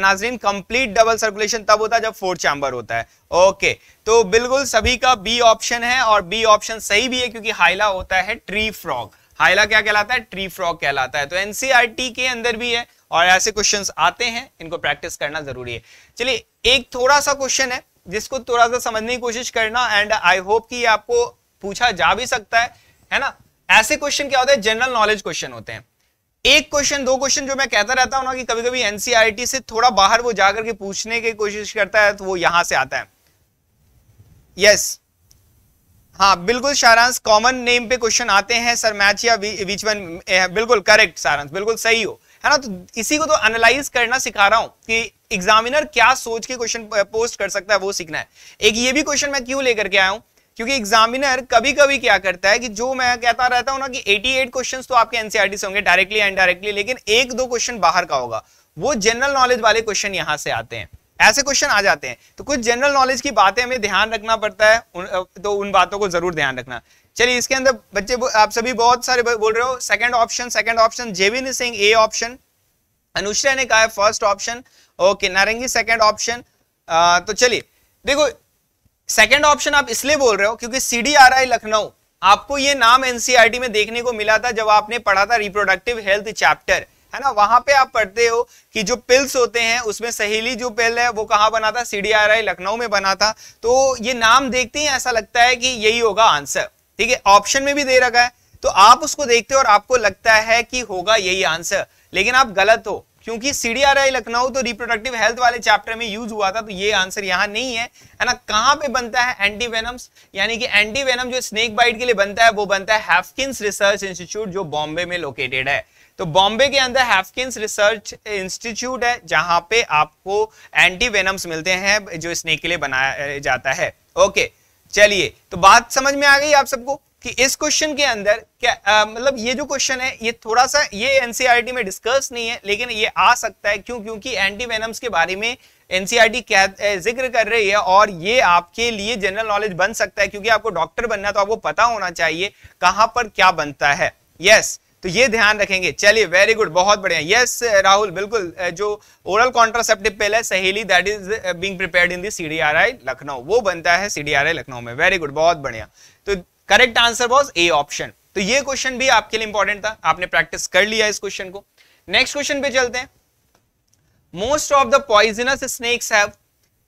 B: नाजरीन कंप्लीट डबल सर्कुलेशन तब होता है जब फोर चैम्बर होता है ओके तो बिल्कुल सभी का बी ऑप्शन है और बी ऑप्शन सही भी है क्योंकि हाइला होता है ट्री फ्रॉग हाइला क्या कहलाता है ट्री फ्रॉग कहलाता है तो एनसीआरटी e के अंदर भी है और ऐसे क्वेश्चन आते हैं इनको प्रैक्टिस करना जरूरी है चलिए एक थोड़ा सा क्वेश्चन है जिसको थोड़ा सा समझने की कोशिश करना एंड आई होप कि आपको पूछा जा भी सकता है है ना ऐसे क्वेश्चन क्या होते हैं जनरल नॉलेज क्वेश्चन होते हैं एक क्वेश्चन दो क्वेश्चन जो मैं कहता रहता हूं ना कि कभी कभी एनसीआरटी से थोड़ा बाहर वो जाकर के पूछने की कोशिश करता है तो वो यहां से आता है यस yes. हाँ बिल्कुल सारांश कॉमन नेम पे क्वेश्चन आते हैं सर मैच या बीच वन बिल्कुल करेक्ट सारांश बिल्कुल सही हो है ना तो इसी को तो एनालाइज करना सिखा रहा हूं कि एग्जामिनर क्या सोच के क्वेश्चन पोस्ट कर सकता है वो सीखना है एक ये भी क्वेश्चन मैं क्यों लेकर के आया हूं क्योंकि एग्जामिनर कभी कभी क्या करता है कि जो मैं कहता रहता हूं ना कि 88 क्वेश्चंस तो आपके एनसीआरटी e से होंगे डायरेक्टली इनडायरेक्टली लेकिन एक दो क्वेश्चन बाहर का होगा वो जनरल नॉलेज वाले क्वेश्चन यहां से आते हैं ऐसे क्वेश्चन आ जाते हैं तो कुछ जनरल नॉलेज की बातें हमें ध्यान रखना पड़ता है उन, तो उन बातों को जरूर ध्यान रखना चलिए इसके अंदर बच्चे आप सभी बहुत सारे बोल रहे हो second option second option Jevin Singh A option Anushra ने कहा है first option okay Narangi second option तो चलिए देखो सेकेंड ऑप्शन आप इसलिए बोल रहे हो क्योंकि सी लखनऊ आपको ये नाम एनसीईआरटी e में देखने को मिला था जब आपने पढ़ा था रिप्रोडक्टिव हेल्थ चैप्टर है ना वहां पे आप पढ़ते हो कि जो पिल्स होते हैं उसमें सहेली जो पिल है वो कहाँ बना था सीडीआरआई लखनऊ में बना था तो ये नाम देखते ही ऐसा लगता है कि यही होगा आंसर ठीक है ऑप्शन में भी दे रखा है तो आप उसको देखते हो और आपको लगता है कि होगा यही आंसर लेकिन आप गलत हो क्योंकि सीडीआरआई लखनऊ तो रिप्रोडक्टिव हेल्थ वाले चैप्टर में यूज हुआ था तो ये आंसर यहाँ नहीं है है ना कहाँ पे बनता है एंटी वेनम्स यानी कि एंटी वेनम जो स्नेक बाइट के लिए बनता है वो बनता है हैफकिंस रिसर्च इंस्टीट्यूट जो बॉम्बे में लोकेटेड है तो बॉम्बे के अंदर हैफकिंस रिसर्च इंस्टीट्यूट है जहां पे आपको एंटी वेनम्स मिलते हैं जो स्नेक के लिए बनाया जाता है ओके चलिए तो बात समझ में आ गई आप सबको कि इस क्वेश्चन के अंदर क्या मतलब ये जो क्वेश्चन है ये थोड़ा सा ये एनसीईआरटी e में डिस्कस नहीं है लेकिन ये आ सकता है क्यों क्योंकि एंटी वेनम्स के बारे में एनसीईआरटी e क्या जिक्र कर रही है और ये आपके लिए जनरल नॉलेज बन सकता है क्योंकि आपको डॉक्टर बनना है तो आपको पता होना चाहिए कहां पर क्या बनता है यस yes. तो ये ध्यान रखेंगे चलिए वेरी गुड बहुत बढ़िया यस राहुल बिल्कुल जो ओरल कॉन्ट्रासेप्टिव पिल है Saheli that is being prepared in the CDRI Lucknow वो बनता है सीडीआरआई लखनऊ में वेरी गुड बहुत बढ़िया correct answer was A option तो ये क्वेश्चन भी आपके लिए इंपॉर्टेंट था आपने प्रैक्टिस कर लिया इस क्वेश्चन को नेक्स्ट क्वेश्चन पे चलते हैं most of the poisonous snakes have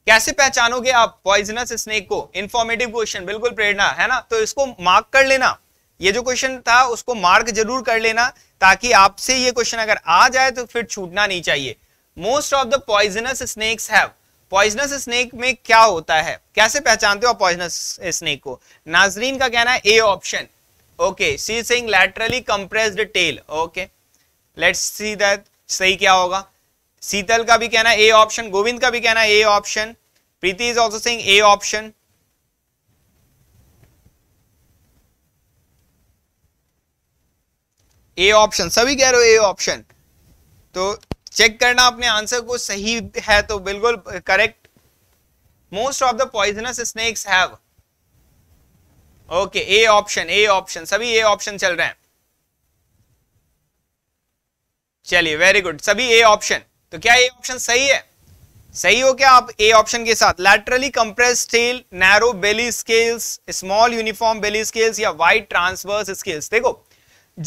B: कैसे पहचानोगे आप पॉइजनस स्नेक को इंफॉर्मेटिव क्वेश्चन बिल्कुल प्रेरणा है ना तो इसको मार्क कर लेना ये जो क्वेश्चन था उसको मार्क जरूर कर लेना ताकि आपसे ये क्वेश्चन अगर आ जाए तो फिर छूटना नहीं चाहिए most of the poisonous snakes have poisonous snake में क्या होता है कैसे पहचानते हो पॉइजनस स्नेक को नाजरीन का कहना है A option okay C saying laterally compressed tail okay let's see that सही क्या होगा शीतल का भी कहना ए ऑप्शन गोविंद का भी कहना A option Preeti is also saying A option A option सभी कह रहे हो ए ऑप्शन तो चेक करना अपने आंसर को सही है तो बिल्कुल correct most of the poisonous snakes have okay A option A option सभी ए ऑप्शन चल रहे हैं चलिए वेरी गुड सभी ए ऑप्शन तो क्या ए ऑप्शन सही है सही हो क्या आप ए ऑप्शन के साथ laterally compress tail narrow belly scales small uniform belly scales या वाइट ट्रांसवर्स स्केल्स देखो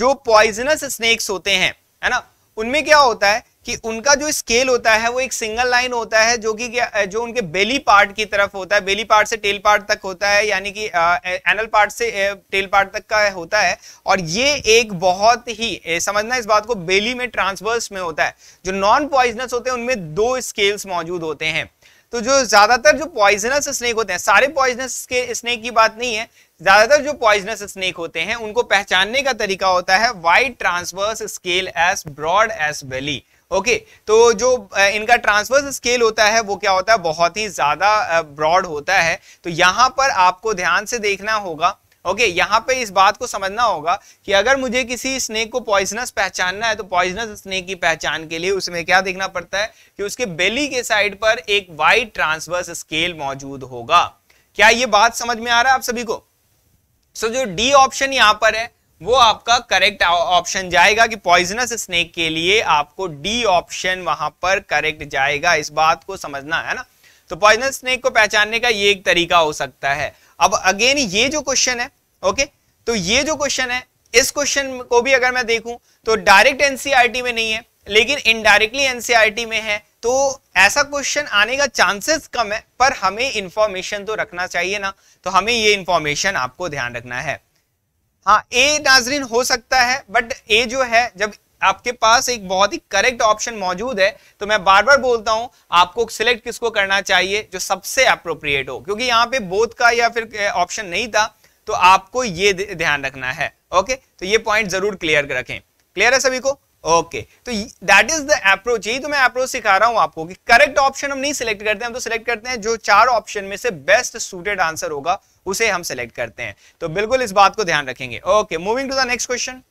B: जो पॉइजनस स्नेक्स होते हैं है ना उनमें क्या होता है कि उनका जो स्केल होता है वो एक सिंगल लाइन होता है जो कि जो उनके बेली पार्ट की तरफ होता है बेली पार्ट से टेल पार्ट तक होता है यानी कि एनल पार्ट से टेल पार्ट तक का होता है और ये एक बहुत ही समझना इस बात को बेली में ट्रांसवर्स में होता है जो नॉन पॉइजनस होते हैं उनमें दो स्केल्स मौजूद होते हैं तो जो ज्यादातर जो पॉइजनस स्नेक होते हैं सारे पॉइजनस के स्नेक की बात नहीं है ज्यादातर जो पॉइजनस स्नेक होते हैं उनको पहचानने का तरीका होता है wide transverse scale as broad as belly okay तो जो इनका ट्रांसवर्स स्केल होता है वो क्या होता है बहुत ही ज़्यादा ब्रॉड होता है तो यहां पर आपको ध्यान से देखना होगा ओके okay, यहाँ पे इस बात को समझना होगा कि अगर मुझे किसी स्नेक को पॉइजनस पहचानना है तो पॉइजनस स्नेक की पहचान के लिए उसमें क्या देखना पड़ता है कि उसके बेली के साइड पर एक वाइट ट्रांसवर्स स्केल मौजूद होगा क्या ये बात समझ में आ रहा है आप सभी को सो so, जो डी ऑप्शन यहाँ पर है वो आपका करेक्ट ऑप्शन जाएगा कि पॉइजनस स्नेक के लिए आपको डी ऑप्शन वहां पर करेक्ट जाएगा इस बात को समझना है ना तो पॉइजनस स्नेक को पहचानने का ये एक तरीका हो सकता है अब अगेन ये जो क्वेश्चन है ओके तो ये जो क्वेश्चन है इस क्वेश्चन को भी अगर मैं देखूं तो डायरेक्ट एनसीईआरटी e में नहीं है लेकिन इनडायरेक्टली एनसीईआरटी e में है तो ऐसा क्वेश्चन आने का चांसेस कम है पर हमें इंफॉर्मेशन तो रखना चाहिए ना तो हमें ये इंफॉर्मेशन आपको ध्यान रखना है हाँ ए नाजरीन हो सकता है बट ए जो है जब आपके पास एक बहुत ही करेक्ट ऑप्शन मौजूद है तो मैं बार बार बोलता हूं आपको सिलेक्ट किसको करना चाहिए जो सबसे अप्रोप्रिएट हो क्योंकि यहाँ पे बोथ का या फिर ऑप्शन नहीं था तो आपको ये ध्यान रखना है ओके तो ये पॉइंट जरूर क्लियर रखें क्लियर है सभी को ओके तो दैट इज द अप्रोच यही तो मैं अप्रोच सिखा रहा हूं आपको कि करेक्ट ऑप्शन हम नहीं सिलेक्ट करते हम तो सिलेक्ट करते हैं जो चार ऑप्शन में से बेस्ट सूटेड आंसर होगा उसे हम सेलेक्ट करते हैं तो बिल्कुल इस बात को ध्यान रखेंगे okay moving to the next question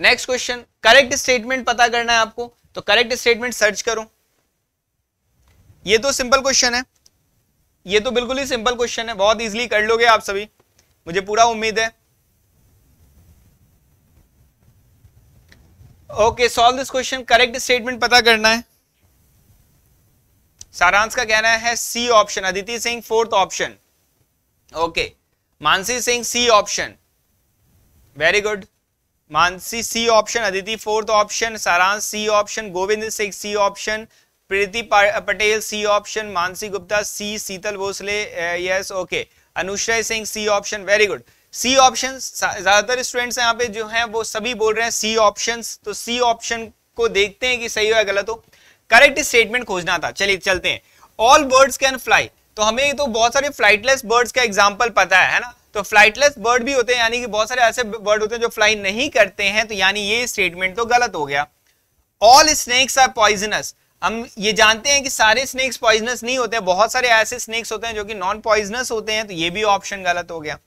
B: next question correct statement पता करना है आपको तो करेक्ट स्टेटमेंट सर्च करो ये तो सिंपल क्वेश्चन है ये तो बिल्कुल ही सिंपल क्वेश्चन है बहुत इजीली कर लोगे आप सभी मुझे पूरा उम्मीद है okay solve this question correct statement पता करना है सारांश का कहना है C option Aditi Singh fourth option okay Mansi Singh C option very good Mansi C option Aditi fourth option Saransh C option Govind Singh C option Preeti Patel C option Mansi Gupta C Sheetal Bhosale yes okay Anushray Singh C option very good C option ज्यादातर students यहाँ पे जो हैं वो सभी बोल रहे हैं सी ऑप्शन तो सी ऑप्शन को देखते हैं कि सही हो या गलत हो करेक्ट स्टेटमेंट खोजना था चलिए चलते हैं ऑल बर्ड्स कैन फ्लाई तो हमें तो बहुत सारे फ्लाइटलेस बर्ड्स का एग्जाम्पल पता है है ना तो फ्लाइटलेस बर्ड भी होते हैं यानी कि बहुत सारे ऐसे बर्ड होते हैं जो फ्लाई नहीं करते हैं तो यानी ये स्टेटमेंट तो गलत हो गया ऑल स्नेक्स आर पॉइजनस हम ये जानते हैं कि सारे स्नेक्स पॉइजनस नहीं होते हैं बहुत सारे ऐसे स्नेक्स होते हैं जो कि नॉन पॉइजनस होते हैं तो ये भी ऑप्शन गलत हो गया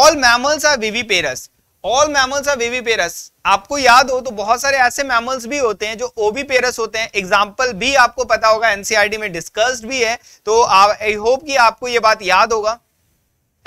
B: all mammals are viviparous all mammals are viviparous आपको याद हो तो बहुत सारे ऐसे मैमल्स भी होते हैं जो ओबीपेरस होते हैं एग्जाम्पल भी आपको पता होगा एनसीआरटी में डिस्कस्ड भी है तो आई होप कि आपको ये बात याद होगा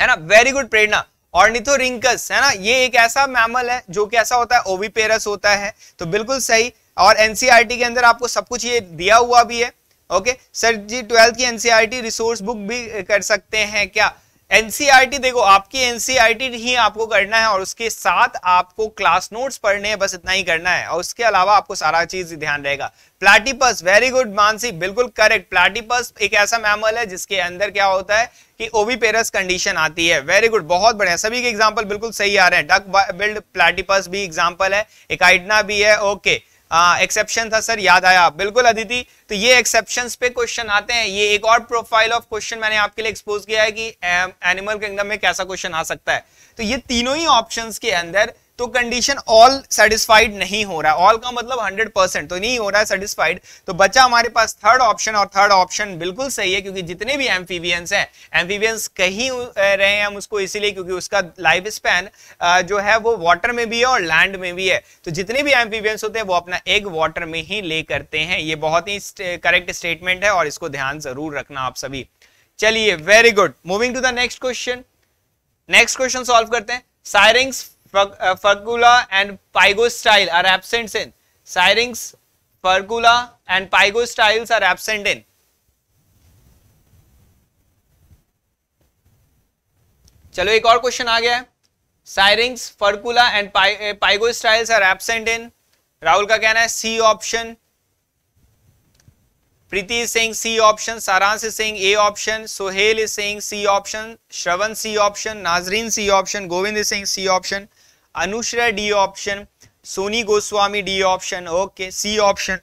B: है ना वेरी गुड प्रेरणा ऑर्निथोरिंकस है ना ये एक ऐसा मैमल है जो कि ऐसा होता है ओबीपेरस होता है तो बिल्कुल सही और एनसीआरटी के अंदर आपको सब कुछ ये दिया हुआ भी है ओके सर जी ट्वेल्थ की एनसीआरटी रिसोर्स बुक भी कर सकते हैं क्या एनसीईआरटी देखो आपकी एनसीईआरटी ही आपको करना है और उसके साथ आपको क्लास नोट्स पढ़ने हैं बस इतना ही करना है और उसके अलावा आपको सारा चीज ध्यान रहेगा प्लाटीपस वेरी गुड मानसी बिल्कुल करेक्ट प्लाटीपस एक ऐसा मैमल है जिसके अंदर क्या होता है कि ओवीपेरस कंडीशन आती है वेरी गुड बहुत बढ़िया सभी के एग्जाम्पल बिल्कुल सही आ रहे हैं डक बिल्ड प्लाटीपस भी एग्जाम्पल है एक भी है ओके okay. एक्सेप्शन हाँ, था सर याद आया बिल्कुल अदिति तो ये एक्सेप्शन पे क्वेश्चन आते हैं ये एक और प्रोफाइल ऑफ क्वेश्चन मैंने आपके लिए एक्सपोज किया है कि एनिमल किंगडम में कैसा क्वेश्चन आ सकता है तो ये तीनों ही ऑप्शन के अंदर तो कंडीशन ऑल सेटिस्फाइड नहीं हो रहा ऑल का मतलब 100 परसेंट तो नहीं हो रहा है सेटिस्फाइड तो बचा हमारे पास थर्ड ऑप्शन और थर्ड ऑप्शन बिल्कुल सही है क्योंकि जितने भी एम्फीवियंस हैं एम्फीवियंस कहीं रहे हैं हम उसको इसीलिए क्योंकि उसका लाइफ स्पैन जो है वो वाटर में भी है और लैंड में भी है तो जितने भी एम्फीवियंस होते हैं वो अपना एग वाटर में ही ले करते हैं ये बहुत ही करेक्ट स्टेटमेंट है और इसको ध्यान जरूर रखना आप सभी चलिए very good moving to the next question next question solve करते हैं syrinx ferrugula and pygostyle are absent in Syrinx, एंड and pygostyles are absent in चलो एक और क्वेश्चन आ गया है syrinx furcula and pygostyles are absent in Rahul का कहना है C option Preeti Singh C option Saransh Singh A option Sohail Singh C option Shravan C option Nazreen C option Govind Singh C option Anushray D option Soni Goswami D option okay C option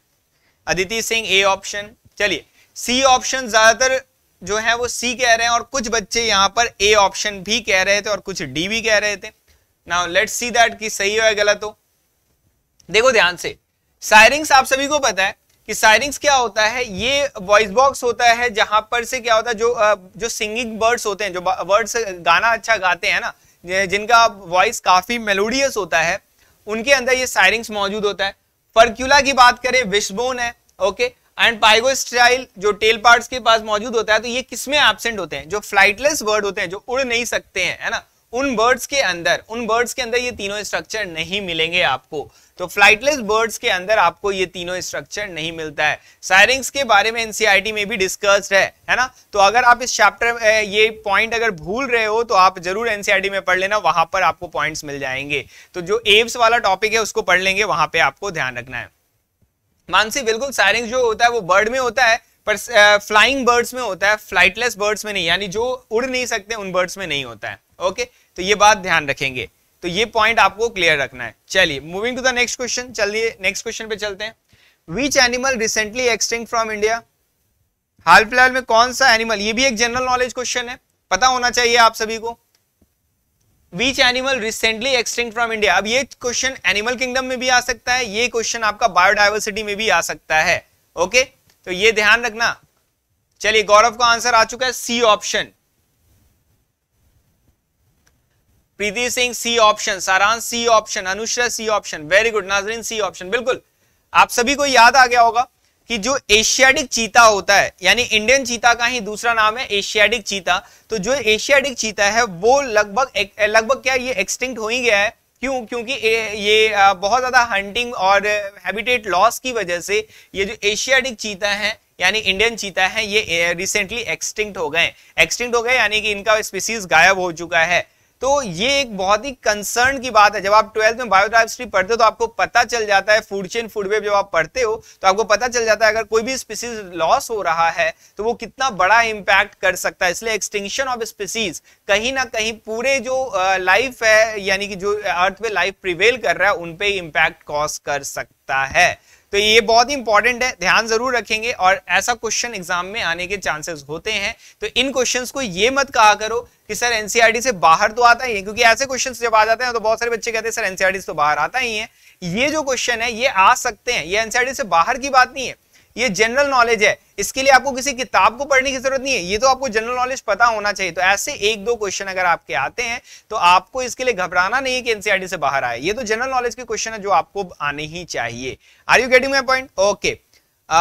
B: Aditi Singh A option चलिए सी ऑप्शन ज्यादातर जो है वो सी कह रहे हैं और कुछ बच्चे यहाँ पर ए ऑप्शन भी कह रहे थे और कुछ डी भी कह रहे थे नाउ लेट सी दैट कि सही है गलत हो देखो ध्यान से सायरिंग्स आप सभी को पता है कि सायरिंग्स क्या होता है ये वॉइस बॉक्स होता है जहां पर से क्या होता है जो जो सिंगिंग बर्ड्स होते हैं जो बर्ड्स गाना अच्छा गाते हैं ना जिनका वॉइस काफ़ी मेलोडियस होता है उनके अंदर ये सायरिंग्स मौजूद होता है फर्क्यूला की बात करें विशबोन है ओके एंड पाइगो स्टाइल जो टेल पार्ट्स के पास मौजूद होता है तो ये किसमें एबसेंट होते हैं जो फ्लाइटलेस बर्ड होते हैं जो उड़ नहीं सकते हैं है ना उन बर्ड्स के अंदर उन बर्ड्स के अंदर ये तीनों स्ट्रक्चर नहीं मिलेंगे आपको तो फ्लाइटलेस बर्ड्स के अंदर आपको ये तीनों स्ट्रक्चर नहीं मिलता है सायरिंग्स के बारे में एनसीईआरटी e में भी डिस्कस्ड है है ना तो अगर आप इस चैप्टर ये पॉइंट अगर भूल रहे हो तो आप जरूर एनसीईआरटी e में पढ़ लेना वहां पर आपको पॉइंट्स मिल जाएंगे तो जो एव्स वाला टॉपिक है उसको पढ़ लेंगे वहां पर आपको ध्यान रखना है मानसी बिल्कुल सायरिंग्स जो होता है वो बर्ड में होता है पर फ्लाइंग बर्ड्स में होता है फ्लाइटलेस बर्ड्स में नहीं यानी जो उड़ नहीं सकते उन बर्ड्स में नहीं होता है ओके okay? तो ये बात ध्यान रखेंगे तो ये पॉइंट आपको क्लियर रखना है चलिए moving to the next question चलिए नेक्स्ट क्वेश्चन पे चलते हैं which animal recently extinct from India हाल फिलहाल में कौन सा एनिमल ये भी एक जनरल नॉलेज क्वेश्चन है पता होना चाहिए आप सभी को which animal recently extinct from India अब ये क्वेश्चन एनिमल किंगडम में भी आ सकता है ये क्वेश्चन आपका बायोडाइवर्सिटी में भी आ सकता है ओके तो ये ध्यान रखना चलिए गौरव का आंसर आ चुका है C option Preeti Singh C option Saransh C option Anushra C option very good Nazreen C option बिल्कुल आप सभी को याद आ गया होगा कि जो एशियाडिक चीता होता है यानी इंडियन चीता का ही दूसरा नाम है एशियाडिक चीता तो जो एशियाडिक चीता है वो लगभग लगभग क्या ये एक्सटिंक्ट हो ही गया है क्यों क्योंकि ये बहुत ज्यादा हंटिंग और हैबिटेट लॉस की वजह से ये जो एशियाडिक चीता है यानी इंडियन चीता है ये रिसेंटली एक्सटिंक्ट हो गए एक्सटिंक्ट हो गए यानी कि इनका स्पीसीज गायब हो चुका है तो ये एक बहुत ही कंसर्न की बात है जब आप ट्वेल्थ में बायोडाइवर्सिटी पढ़ते हो तो आपको पता चल जाता है फूड चेन फूड वेब जब आप पढ़ते हो तो आपको पता चल जाता है अगर कोई भी स्पीसीज लॉस हो रहा है तो वो कितना बड़ा इम्पैक्ट कर सकता है इसलिए एक्सटिंक्शन ऑफ स्पीसीज कहीं ना कहीं पूरे जो लाइफ है यानी कि जो अर्थ पे लाइफ प्रिवेल कर रहा है उन इंपैक्ट इम्पैक्ट कॉज कर सकता है तो ये बहुत ही इंपॉर्टेंट है ध्यान जरूर रखेंगे और ऐसा क्वेश्चन एग्जाम में आने के चांसेस होते हैं तो इन क्वेश्चंस को ये मत कहा करो कि सर एनसीआरटी e से बाहर तो आता ही है क्योंकि ऐसे क्वेश्चन जब आ जाते हैं तो बहुत सारे बच्चे कहते हैं सर e से तो बाहर आता ही है ये जो क्वेश्चन है ये आ सकते हैं ये एनसीआरटी e से बाहर की बात नहीं है ये जनरल नॉलेज है इसके लिए आपको किसी किताब को पढ़ने की जरूरत नहीं है ये तो आपको जनरल नॉलेज पता होना चाहिए तो ऐसे एक दो क्वेश्चन अगर आपके आते हैं तो आपको इसके लिए घबराना नहीं है कि एनसीआरटी e से बाहर आए ये तो जनरल नॉलेज के क्वेश्चन है जो आपको आने ही चाहिए are you getting my point okay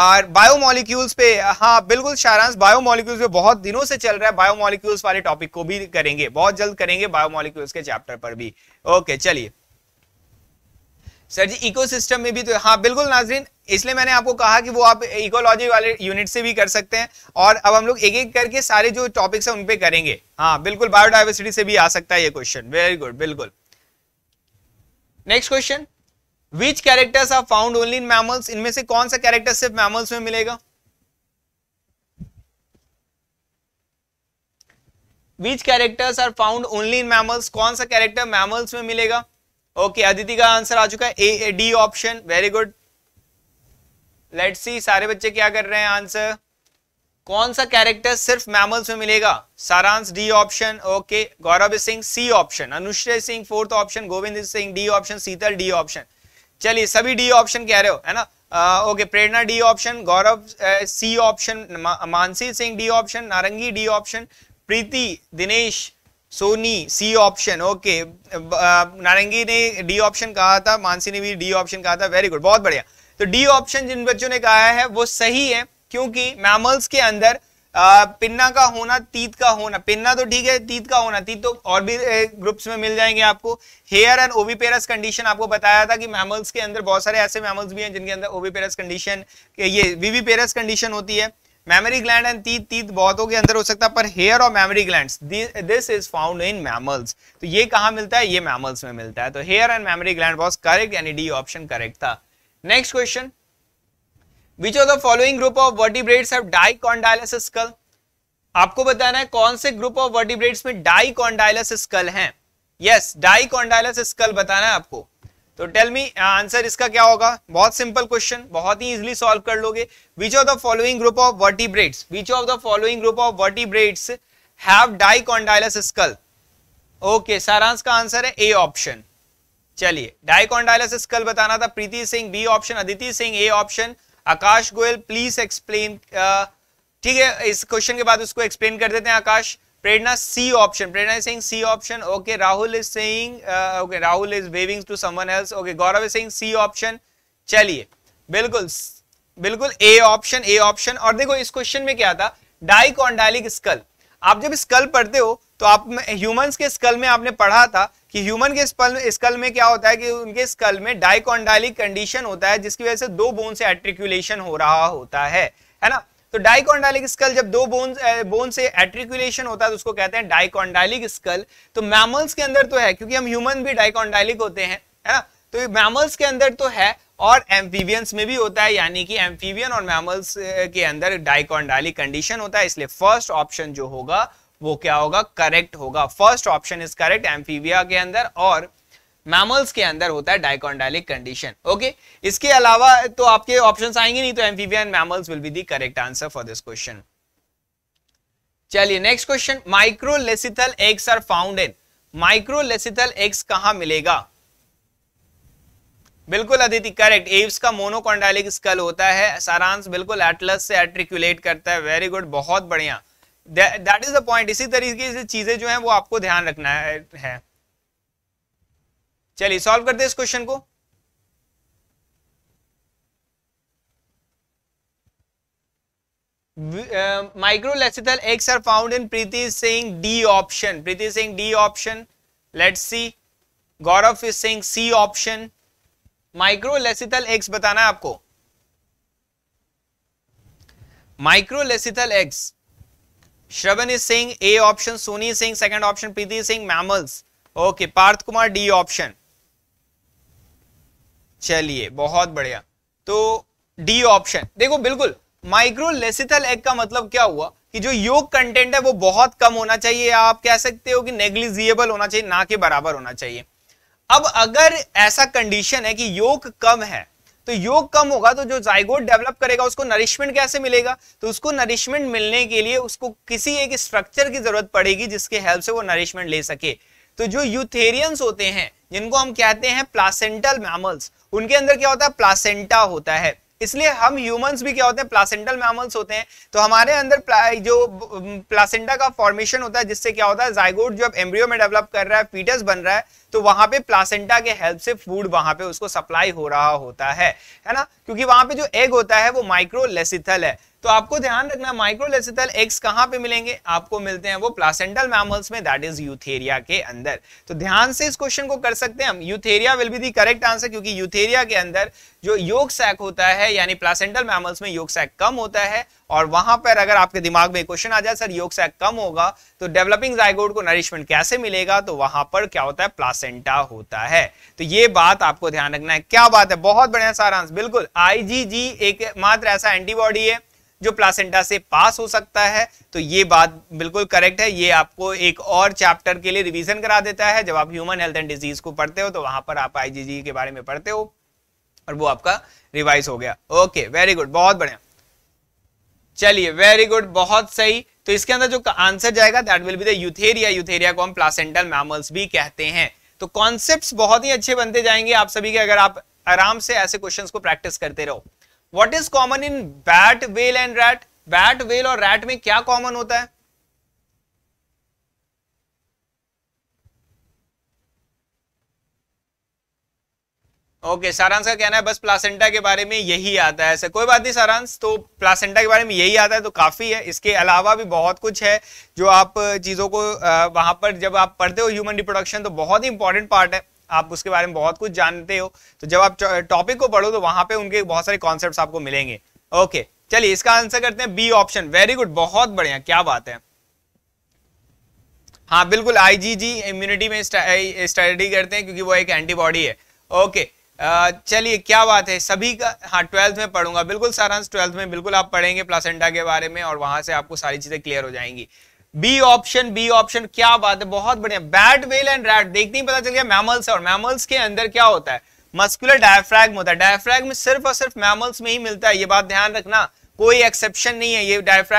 B: और बायोमोलिक्यूल्स पे हाँ बिल्कुल शारांश बायोमोलिक्यूल्स पे बहुत दिनों से चल रहा है बायोमोलिक्यूल्स वाले टॉपिक को भी करेंगे बहुत जल्द करेंगे बायोमोलिक्यूल्स के चैप्टर पर भी ओके चलिए सर जी इकोसिस्टम में भी तो हाँ बिल्कुल नाजरीन इसलिए मैंने आपको कहा कि वो आप इकोलॉजी वाले यूनिट से भी कर सकते हैं और अब हम लोग एक एक करके सारे जो टॉपिक्स हैं उन पे करेंगे हाँ बिल्कुल बायोडाइवर्सिटी से भी आ सकता है ये क्वेश्चन वेरी गुड बिल्कुल next question which characters are found only in mammals इनमें से कौन सा कैरेक्टर सिर्फ मैमल्स में मिलेगा which characters are found only in mammals कौन सा कैरेक्टर मैमल्स में मिलेगा ओके अदिति का आंसर आ चुका है A D option very good let's see सारे बच्चे क्या कर रहे हैं आंसर कौन सा कैरेक्टर सिर्फ मैमल्स में मिलेगा Saransh D option okay Gaurav Singh C option Anushrey Singh fourth option Govind Singh D option Seetal D option चलिए सभी डी ऑप्शन कह रहे हो है ना okay Prerna D option Gaurav C option Mansi Singh D option Narangi D option Preeti Dinesh Soni C option okay Narangi ने डी ऑप्शन कहा था मानसी ने भी डी ऑप्शन कहा था वेरी गुड बहुत बढ़िया तो डी ऑप्शन जिन बच्चों ने कहा है वो सही है क्योंकि मैमल्स के अंदर पिन्ना का होना तीत का होना पिन्ना तो ठीक है तीत का होना तीत तो और भी ग्रुप्स में मिल जाएंगे आपको हेयर एंड ओवीपेरस कंडीशन आपको बताया था कि मैमल्स के अंदर बहुत सारे ऐसे मैमल्स भी हैं जिनके अंदर ओवीपेरस कंडीशन ये वीवीपेरस कंडीशन होती है मेमोरी ग्लैंड एंड तीत तीत बहुतों के अंदर हो सकता है पर हेयर और mammary gland this is found in mammals तो ये कहाँ मिलता है ये मैमल्स में मिलता है तो hair and mammary gland was correct यानी डी ऑप्शन करेक्ट था next question which of the following group of vertebrates have dicondylic skull आपको बताना है कौन से ग्रुप ऑफ वर्टिब्रेट्स में डाई डाइकॉन्डाइलिस स्कल है यस डाई डाइकॉन्डाइलिस स्कल बताना है आपको तो टेल मी आंसर इसका क्या होगा बहुत सिंपल क्वेश्चन बहुत ही इजिली सॉल्व कर लोगे which of the following group of vertebrates which of the following group of vertebrates have dicondylic skull okay Saransh का आंसर है ए ऑप्शन चलिए डाइकोंडाइलस स्कल बताना था Preeti Singh B option Aditi Singh A option Akash Goyal please explain uh, ठीक है इस क्वेश्चन के बाद उसको एक्सप्लेन कर देते हैं Akash Prerna C option Prerna is saying C option. Okay, Rahul is saying uh, okay, Rahul is waving to someone else. Okay, Gaurav is saying C चलिए बिल्कुल बिल्कुल ए ऑप्शन ए ऑप्शन और देखो इस क्वेश्चन में क्या था डाइकोंडाइलिक स्कल आप जब स्कल पढ़ते हो तो आप ह्यूमंस के स्कल में आपने पढ़ा था कि ह्यूमन के स्कल स्कल में क्या होता है कि उनके स्कल में डाइकोंडाइलिक कंडीशन होता है जिसकी वजह से दो बोन से एट्रिकुलेशन हो रहा होता है है ना तो डाइकॉन्डाइलिक स्कल जब दो बोन बोन से एट्रिकुलेशन होता है तो उसको कहते हैं डाइकॉन्डाइलिक स्कल तो मैमल्स के अंदर तो है क्योंकि हम ह्यूमन भी डाइकॉन्डाइलिक होते हैं है ना तो मैमल्स के अंदर तो है और एम्फीवियंस में भी होता है यानी कि एम्फीवियन और मैमल्स के अंदर डाइकॉन्डाइलिक कंडीशन होता है इसलिए फर्स्ट ऑप्शन जो होगा वो क्या होगा करेक्ट होगा first option is correct amphibia के अंदर और मैमल्स के अंदर होता है डाइकोंडालिक कंडीशन ओके इसके अलावा तो आपके ऑप्शन आएंगे नहीं तो amphibia mammals will be the correct answer for this question चलिए next question microlecithal eggs are found in microlecithal eggs कहा मिलेगा बिल्कुल अदिति करेक्ट एव्स का मोनोकोंडालिक स्कल होता है सारांश बिल्कुल एटलस से एट्रिकुलेट करता है वेरी गुड बहुत बढ़िया दैट इज द पॉइंट इसी तरीके से चीजें जो है वो आपको ध्यान रखना है, है। चलिए सॉल्व करते हैं इस क्वेश्चन को microlecithal eggs are found in Preeti Singh D option Preeti Singh D option let see Gaurav Singh C option microlecithal eggs बताना है आपको microlecithal eggs Shravan Singh A option Soni Singh second option Preeti Singh mammals okay Parth Kumar D option चलिए बहुत बढ़िया तो डी ऑप्शन देखो बिल्कुल माइक्रोलेसिथल एग का मतलब क्या हुआ कि जो योग कंटेंट है वो बहुत कम होना चाहिए आप कह सकते हो कि नेग्लिजिएबल होना चाहिए ना के बराबर होना चाहिए अब अगर ऐसा कंडीशन है कि योग कम है तो योग कम होगा तो जो जाइगोट डेवलप करेगा उसको नरिशमेंट कैसे मिलेगा तो उसको नरिशमेंट मिलने के लिए उसको किसी एक स्ट्रक्चर की जरूरत पड़ेगी जिसके हेल्प से वो नरिशमेंट ले सके तो जो यूथेरियंस होते हैं जिनको हम कहते हैं प्लासेंटल मैमल्स उनके अंदर क्या होता है प्लासेंटा होता है इसलिए हम ह्यूमंस भी क्या होते हैं प्लासेंटल मैमल्स होते हैं तो हमारे अंदर प्ला, जो प्लासेंटा का फॉर्मेशन होता है जिससे क्या होता है जायगोट जो अब एम्ब्रियो में डेवलप कर रहा है फीटस बन रहा है तो वहां पे प्लासेंटा के हेल्प से फूड वहां पे उसको सप्लाई हो रहा होता है है ना क्योंकि वहां पे जो एग होता है वो माइक्रोलेसिथल है तो आपको ध्यान रखना माइक्रोलेसिथल एग्स कहां पे मिलेंगे आपको मिलते हैं वो प्लासेंटल मैमल्स में दैट इज यूथेरिया के अंदर तो ध्यान से इस क्वेश्चन को कर सकते हैं हम Eutheria will be the correct answer क्योंकि यूथेरिया के अंदर जो योग सैक होता है यानी प्लासेंटल मैमल्स में योग सैक कम होता है और वहां पर अगर आपके दिमाग में क्वेश्चन आ जाए सर योग सैक कम होगा तो डेवलपिंग जायगोड को नरिशमेंट कैसे मिलेगा तो वहां पर क्या होता है प्लासेंटा होता है तो ये बात आपको ध्यान रखना है क्या बात है बहुत बढ़िया सारांश बिल्कुल आईजीजी एक मात्र ऐसा एंटीबॉडी है जो प्लासेंटा से पास हो सकता है तो ये बात बिल्कुल करेक्ट है ये आपको एक और चैप्टर के लिए रिवीजन करा देता है जब आप ह्यूमन हेल्थ एंड डिजीज को पढ़ते हो तो वहां पर आप आईजीजी के बारे में पढ़ते हो और वो आपका रिवाइज हो गया ओके वेरी गुड बहुत बढ़िया चलिए वेरी गुड बहुत सही तो इसके अंदर जो आंसर जाएगा that will be the Eutheria Eutheria को हम प्लासेंटल मैमल्स भी कहते हैं तो कॉन्सेप्ट बहुत ही अच्छे बनते जाएंगे आप सभी के अगर आप आराम से ऐसे क्वेश्चन को प्रैक्टिस करते रहो what is common in bat whale and rat bat whale और रैट में क्या कॉमन होता है ओके सारांश का कहना है बस प्लासेंटा के बारे में यही आता है ऐसा कोई बात नहीं सारांश तो प्लासेंटा के बारे में यही आता है तो काफ़ी है इसके अलावा भी बहुत कुछ है जो आप चीज़ों को वहाँ पर जब आप पढ़ते हो ह्यूमन रिप्रोडक्शन तो बहुत ही इंपॉर्टेंट पार्ट है आप उसके बारे में बहुत कुछ जानते हो तो जब आप टॉपिक को पढ़ो तो वहाँ पर उनके बहुत सारे कॉन्सेप्ट आपको मिलेंगे ओके चलिए इसका आंसर करते हैं बी ऑप्शन वेरी गुड बहुत बढ़िया क्या बात है हाँ बिल्कुल आईजीजी इम्यूनिटी में स्टडी करते हैं क्योंकि वो एक एंटीबॉडी है ओके चलिए क्या बात है सभी का हाँ ट्वेल्थ में पढ़ूंगा बिल्कुल सारांश ट्वेल्थ में बिल्कुल आप पढ़ेंगे प्लासेंडा के बारे में और वहां से आपको सारी चीजें क्लियर हो जाएंगी बी ऑप्शन बी ऑप्शन क्या बात है बहुत बढ़िया बैट वेल एंड रैट देखते ही पता चल गया मैमल्स और मैमल्स के अंदर क्या होता है मस्कुलर डायफ्रैग होता है डायफ्रैग में सिर्फ और सिर्फ मैमल्स में ही मिलता है ये बात ध्यान रखना कोई एक्सेप्शन नहीं है ये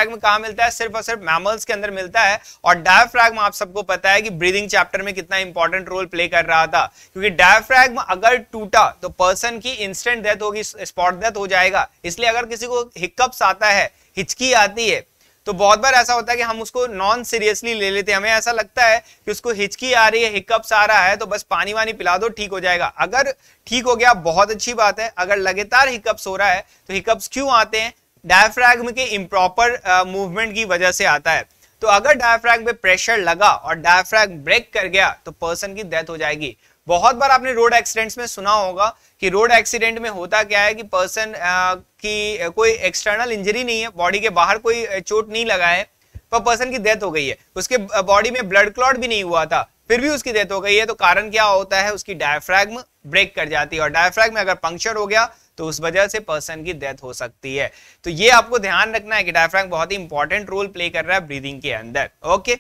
B: में कहा मिलता है सिर्फ और सिर्फ मैमल्स के अंदर मिलता है और में आप सबको पता है कि ब्रीदिंग चैप्टर में कितना इंपॉर्टेंट रोल प्ले कर रहा था क्योंकि डायफ्रैग्म अगर टूटा तो पर्सन की इंस्टेंट डेथ होगी स्पॉट डेथ हो जाएगा इसलिए अगर किसी को हिकअप्स आता है हिचकी आती है तो बहुत बार ऐसा होता है कि हम उसको नॉन सीरियसली ले लेते हैं हमें ऐसा लगता है कि उसको हिचकी आ रही है हिकअप्स आ रहा है तो बस पानी वानी पिला दो ठीक हो जाएगा अगर ठीक हो गया बहुत अच्छी बात है अगर लगातार हिकअप्स हो रहा है तो हिकअप्स क्यों आते हैं डायफ्राग्म के इम्प्रॉपर मूवमेंट uh, की वजह से आता है तो अगर डायफ्राग पे प्रेशर लगा और डायफ्राग ब्रेक कर गया तो पर्सन की डेथ हो जाएगी बहुत बार आपने रोड एक्सीडेंट्स में सुना होगा कि रोड एक्सीडेंट में होता क्या है कि पर्सन uh, की uh, कोई एक्सटर्नल इंजरी नहीं है बॉडी के बाहर कोई चोट नहीं लगा है पर पर्सन की डेथ हो गई है उसके बॉडी में ब्लड क्लॉट भी नहीं हुआ था फिर भी उसकी डेथ हो गई है तो कारण क्या होता है उसकी डायफ्रैग्म ब्रेक कर जाती है और डायफ्रैग्म अगर पंक्चर हो गया तो उस वजह से पर्सन की डेथ हो सकती है तो ये आपको ध्यान रखना है कि डायफ्रैंक बहुत ही इंपॉर्टेंट रोल प्ले कर रहा है ब्रीदिंग के अंदर ओके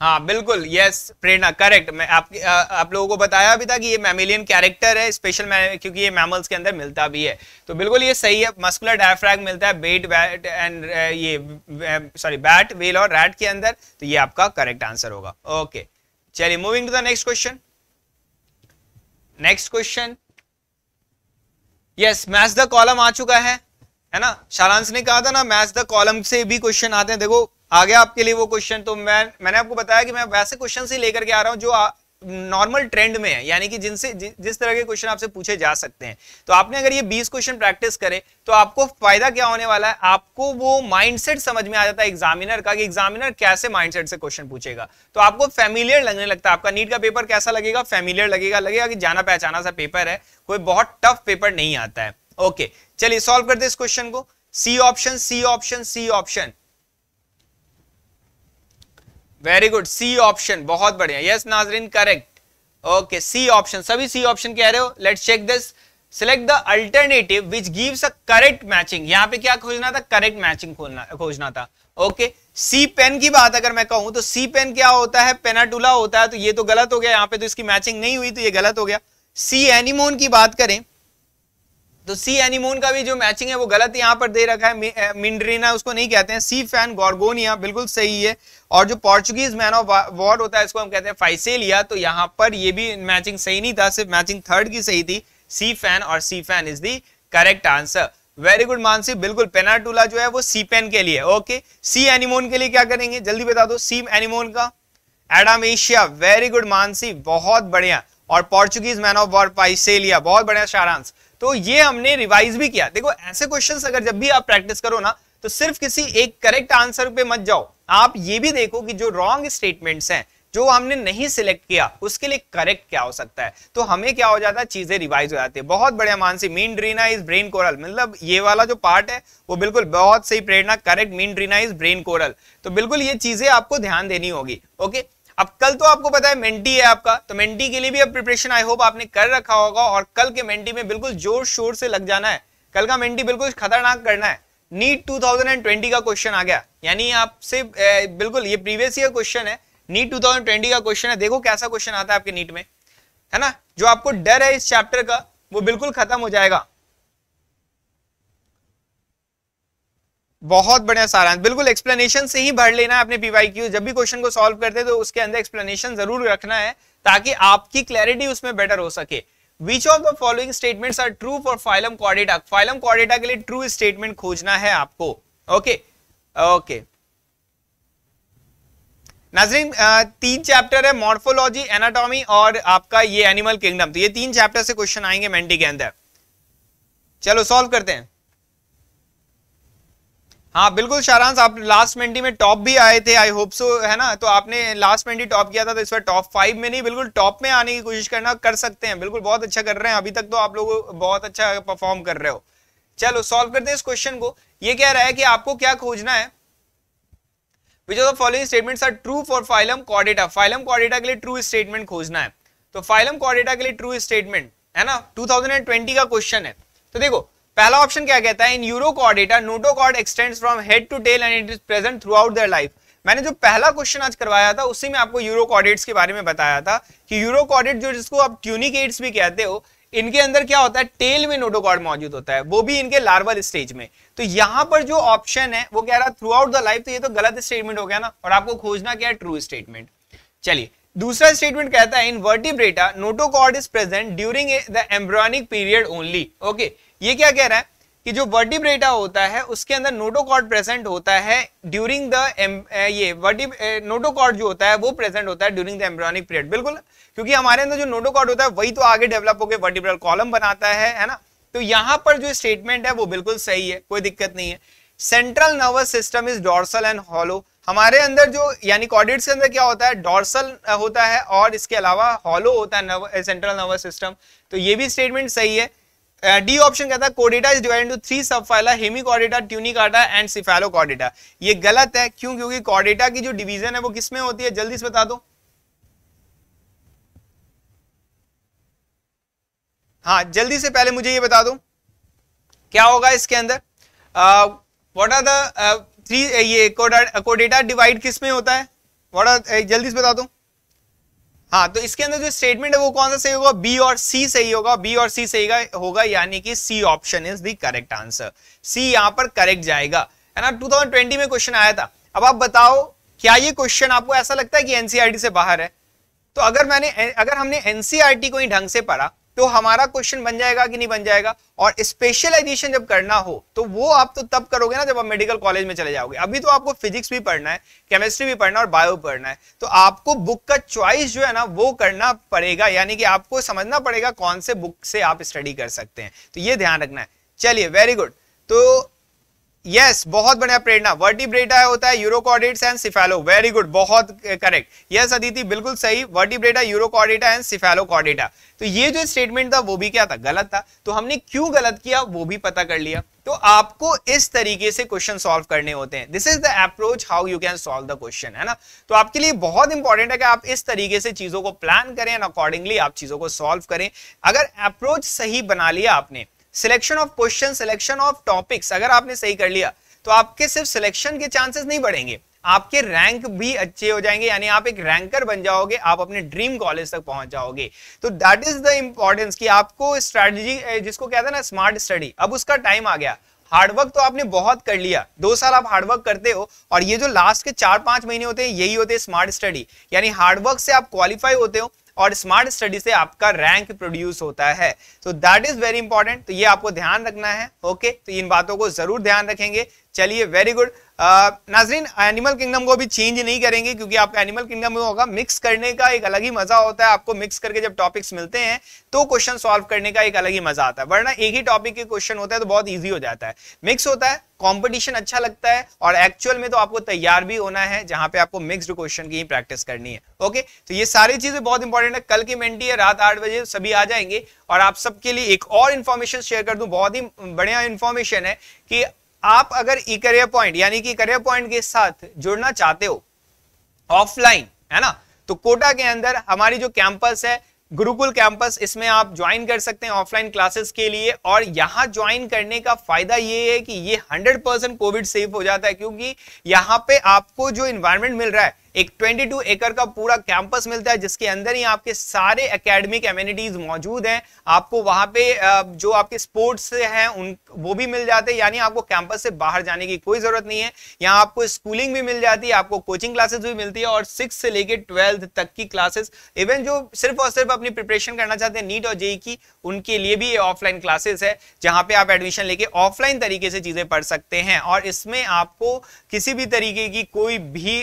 B: हाँ बिल्कुल यस प्रेरणा करेक्ट मैं आप, आ, आप लोगों को बताया भी था कि ये मैमिलियन कैरेक्टर है स्पेशल क्योंकि ये मैमल्स के अंदर मिलता भी है तो बिल्कुल ये सही है मस्कुलर डायफ्रैग मिलता है बेट बैट एंड ये सॉरी बैट वेल और रैट के अंदर तो ये आपका करेक्ट आंसर होगा ओके चलिए moving to the next question next question yes match the column आ चुका है है ना शारांश ने कहा था ना मैच द कॉलम से भी क्वेश्चन आते हैं देखो आ गया आपके लिए वो क्वेश्चन तो मैं मैंने आपको बताया कि मैं वैसे क्वेश्चन ही लेकर के आ रहा हूं जो नॉर्मल ट्रेंड में है यानी कि जिनसे जि, जिस तरह के क्वेश्चन आपसे पूछे जा सकते हैं तो आपने अगर ये 20 क्वेश्चन प्रैक्टिस करे तो आपको फायदा क्या होने वाला है आपको वो माइंडसेट समझ में आ जाता है एग्जामिनर का कि एग्जामिनर कैसे माइंडसेट से क्वेश्चन पूछेगा तो आपको फेमिलियर लगने लगता है आपका नीट का पेपर कैसा लगेगा फेमिलियर लगेगा लगेगा कि जाना पहचाना सा पेपर है कोई बहुत टफ पेपर नहीं आता है ओके चलिए सॉल्व करते इस क्वेश्चन को C option C option C option very good C option बहुत बढ़िया यस नाजरीन करेक्ट ओके सी ऑप्शन सभी सी ऑप्शन कह रहे हो let's check this select the alternative which gives a correct matching यहाँ पे क्या खोजना था करेक्ट मैचिंग खोलना खोजना था ओके सी पेन की बात अगर मैं कहूं तो सी पेन क्या होता है पेनाटूला होता है तो ये तो गलत हो गया यहाँ पे तो इसकी मैचिंग नहीं हुई तो ये गलत हो गया सी एनिमोन की बात करें तो सी एनिमोन का भी जो मैचिंग है वो गलत यहाँ पर दे रखा है मिंड्रीना उसको नहीं कहते हैं सी फैन गॉर्गोनिया बिल्कुल सही है और जो पोर्चुगीज मैन ऑफ वॉर होता है इसको हम कहते हैं फाइसेलिया तो यहाँ पर ये भी मैचिंग सही नहीं था सिर्फ मैचिंग थर्ड की सही थी सी फैन और sea fan is the correct answer very good Mansi बिल्कुल पेनाटूला जो है वो सी पेन के लिए ओके सी एनिमोन के लिए क्या करेंगे जल्दी बता दो सी एनिमोन का एडामेशिया वेरी गुड मानसी बहुत बढ़िया और Portuguese man of war Physalia बहुत बढ़िया शारांश तो ये हमने रिवाइज भी किया देखो ऐसे क्वेश्चन अगर जब भी आप प्रैक्टिस करो ना तो सिर्फ किसी एक करेक्ट आंसर पे मत जाओ आप ये भी देखो कि जो रॉन्ग स्टेटमेंट्स हैं जो हमने नहीं सिलेक्ट किया उसके लिए करेक्ट क्या हो सकता है तो हमें क्या हो जाता है चीजें रिवाइज हो जाती है बहुत बढ़िया मान से मीन ड्रीना इज ब्रेन कोरल मतलब ये वाला जो पार्ट है वो बिल्कुल बहुत सही Prerna correct mean ड्रीना is brain coral तो बिल्कुल ये चीजें आपको ध्यान देनी होगी ओके अब कल तो आपको पता है मेंटी है आपका तो मेंटी के लिए भी अब प्रिपरेशन आई होप आपने कर रखा होगा और कल के मेंटी में बिल्कुल जोर शोर से लग जाना है कल का मेंटी बिल्कुल खतरनाक करना है नीट 2020 का क्वेश्चन आ गया यानी आपसे बिल्कुल ये प्रीवियस ईयर क्वेश्चन है नीट 2020 का क्वेश्चन है देखो कैसा क्वेश्चन आता है आपके नीट में है ना जो आपको डर है इस चैप्टर का वो बिल्कुल खत्म हो जाएगा बहुत बढ़िया सारा बिल्कुल एक्सप्लेनेशन से ही भर लेना है अपने पीवाईक्यू जब भी क्वेश्चन को सॉल्व करते हैं तो उसके अंदर एक्सप्लेनेशन जरूर रखना है ताकि आपकी क्लैरिटी उसमें बेटर हो सके which of the following statements are true for phylum Chordata phylum Chordata के लिए ट्रू स्टेटमेंट खोजना है आपको ओके ओके नाजरीन तीन चैप्टर है मॉर्फोलॉजी एनाटॉमी और आपका ये एनिमल किंगडम तो ये तीन चैप्टर से क्वेश्चन आएंगे मेंटी के अंदर चलो सॉल्व करते हैं हाँ बिल्कुल शारांश आप लास्ट ट्वेंटी में टॉप भी आए थे आई होप सो है ना तो आपने लास्ट ट्वेंटी टॉप किया था तो इस बार टॉप फाइव में नहीं बिल्कुल टॉप में आने की कोशिश करना कर सकते हैं बिल्कुल बहुत अच्छा कर रहे हैं अभी तक तो आप लोग बहुत अच्छा परफॉर्म कर रहे हो चलो सॉल्व करते हैं इस क्वेश्चन को ये कह रहा है कि आपको क्या खोजना है which of the following statements are true for phylum Chordata phylum Chordata के लिए ट्रू स्टेटमेंट खोजना है तो फाइलम कॉर्डेटा के लिए ट्रू स्टेटमेंट है ना 2020 का क्वेश्चन है तो देखो पहला ऑप्शन क्या कहता है इन यूरो notochord extends from head to tail and it is present throughout their life मैंने जो पहला क्वेश्चन आज करवाया था उसी में आपको यूरो यूरोकॉर्डेट्स के बारे में बताया था कि यूरो यूरोकॉर्डेट जो जिसको आप ट्यूनिकेट्स भी कहते हो इनके अंदर क्या होता है टेल में नोटोकॉर्ड मौजूद होता है वो भी इनके लार्वल स्टेज में तो यहां पर जो ऑप्शन है वो कह रहा थ्रू आउट द लाइफ तो ये तो गलत स्टेटमेंट हो गया ना और आपको खोजना क्या है ट्रू स्टेटमेंट चलिए दूसरा स्टेटमेंट कहता है in Vertebrata notochord is present during the embryonic period only okay ये क्या कह रहा है कि जो वर्डिब्रेटा होता है उसके अंदर नोटोकॉर्ड प्रेजेंट होता है ड्यूरिंग द ये नोटोकॉर्ड जो होता है वो प्रेजेंट होता है ड्यूरिंग द एम्ब्रियोनिक पीरियड बिल्कुल क्योंकि हमारे अंदर जो नोटोकॉर्ड होता है वही तो आगे डेवलप होकर वर्डिब्रल कॉलम बनाता है है ना तो यहाँ पर जो स्टेटमेंट है वो बिल्कुल सही है कोई दिक्कत नहीं है central nervous system is dorsal and hollow हमारे अंदर जो यानी कॉर्डिट्स के अंदर क्या होता है डॉर्सल होता है और इसके अलावा हॉलो होता है सेंट्रल नर्वस सिस्टम तो ये भी स्टेटमेंट सही है डी ऑप्शन कहता है कोडिटा is divide into three sub phyla Hemichordata Tunicata and cephalo Cephalochordata ये गलत है क्यों क्योंकि कॉडिटा की जो डिवीजन है वो किसमें होती है जल्दी से बता दो हाँ जल्दी से पहले मुझे ये बता दो क्या होगा इसके अंदर व्हाट आर द थ्री ये कोडेटा डिवाइड किस में होता है व्हाट आर जल्दी से बता दो हाँ तो इसके अंदर जो स्टेटमेंट है वो कौन सा सही होगा बी और सी सही होगा बी और सी सही होगा यानी कि C option is the correct answer C यहाँ पर करेक्ट जाएगा है ना 2020 में क्वेश्चन आया था अब आप बताओ क्या ये क्वेश्चन आपको ऐसा लगता है कि एनसीआरटी e से बाहर है तो अगर मैंने अगर हमने एनसीआरटी e को ही ढंग से पढ़ा तो हमारा क्वेश्चन बन जाएगा कि नहीं बन जाएगा और स्पेशलाइजेशन जब करना हो तो वो आप तो तब करोगे ना जब आप मेडिकल कॉलेज में चले जाओगे अभी तो आपको फिजिक्स भी पढ़ना है केमिस्ट्री भी पढ़ना है और बायो पढ़ना है तो आपको बुक का चॉइस जो है ना वो करना पड़ेगा यानी कि आपको समझना पड़ेगा कौन से बुक से आप स्टडी कर सकते हैं तो ये ध्यान रखना है चलिए वेरी गुड तो यस बहुत बढ़िया प्रेरणा वर्टिब्रेटा होता है urochordates and cephalo very good बहुत करेक्ट यस अदिति बिल्कुल सही वर्टिब्रेटा यूरोकॉर्डेटा एंड सिफेलोकॉर्डेटा तो ये जो स्टेटमेंट था वो भी क्या था गलत था तो हमने क्यों गलत किया वो भी पता कर लिया तो आपको इस तरीके से क्वेश्चन सॉल्व करने होते हैं this is the approach how you can solve the question है ना तो आपके लिए बहुत इंपॉर्टेंट है कि आप इस तरीके से चीजों को प्लान करें अकॉर्डिंगली आप चीजों को सॉल्व करें अगर अप्रोच सही बना लिया आपने selection of question selection of topics अगर आपने सही कर लिया तो आपके सिर्फ सिलेक्शन के चांसेस नहीं बढ़ेंगे आपके रैंक भी अच्छे हो जाएंगे यानी आप एक रैंकर बन जाओगे आप अपने ड्रीम कॉलेज तक पहुंच जाओगे तो दैट इज द इंपॉर्टेंस कि आपको स्ट्रेटजी जिसको कहते हैं ना स्मार्ट स्टडी अब उसका टाइम आ गया हार्डवर्क तो आपने बहुत कर लिया दो साल आप हार्डवर्क करते हो और ये जो लास्ट के चार पांच महीने होते हैं यही होते हैं स्मार्ट स्टडी यानी हार्डवर्क से आप क्वालिफाई होते हो और स्मार्ट स्टडी से आपका रैंक प्रोड्यूस होता है तो दैट इज वेरी इंपॉर्टेंट तो ये आपको ध्यान रखना है ओके okay? तो इन बातों को जरूर ध्यान रखेंगे चलिए very good uh, Nazreen animal kingdom को भी चेंज नहीं करेंगे क्योंकि आपका एनिमल किंगडम में होगा मिक्स करने का एक अलग ही मजा होता है आपको मिक्स करके जब टॉपिक्स मिलते हैं तो क्वेश्चन सॉल्व करने का एक अलग ही मजा आता है वरना एक ही टॉपिक के क्वेश्चन होता है तो बहुत ईजी हो जाता है मिक्स होता है कॉम्पिटिशन अच्छा लगता है और एक्चुअल में तो आपको तैयार भी होना है जहां पे आपको मिक्सड क्वेश्चन की ही प्रैक्टिस करनी है ओके तो ये सारी चीजें बहुत इंपॉर्टेंट है कल की मेंटी है रात आठ बजे सभी आ जाएंगे और आप सबके लिए एक और इन्फॉर्मेशन शेयर कर दूं बहुत ही बढ़िया इन्फॉर्मेशन है कि आप अगर ई करियर पॉइंट यानी कि करियर पॉइंट के साथ जुड़ना चाहते हो ऑफलाइन है ना तो कोटा के अंदर हमारी जो कैंपस है गुरुकुल कैंपस इसमें आप ज्वाइन कर सकते हैं ऑफलाइन क्लासेस के लिए और यहाँ ज्वाइन करने का फायदा ये है कि ये 100 परसेंट कोविड सेफ हो जाता है क्योंकि यहाँ पे आपको जो इन्वायरमेंट मिल रहा है एक 22 एकड़ का पूरा कैंपस मिलता है जिसके अंदर ही आपके सारे एकेडमिक एम्यूनिटीज मौजूद हैं आपको वहां पे जो आपके स्पोर्ट्स हैं उन वो भी मिल जाते हैं यानी आपको कैंपस से बाहर जाने की कोई जरूरत नहीं है यहाँ आपको स्कूलिंग भी मिल जाती है आपको कोचिंग क्लासेस भी मिलती है और सिक्स से लेकर ट्वेल्थ तक की क्लासेस इवन जो सिर्फ और सिर्फ अपनी प्रिपरेशन करना चाहते हैं नीट और जेई e e की उनके लिए भी ये ऑफलाइन क्लासेस है जहाँ पे आप एडमिशन लेके ऑफलाइन तरीके से चीजें पढ़ सकते हैं और इसमें आपको किसी भी तरीके की कोई भी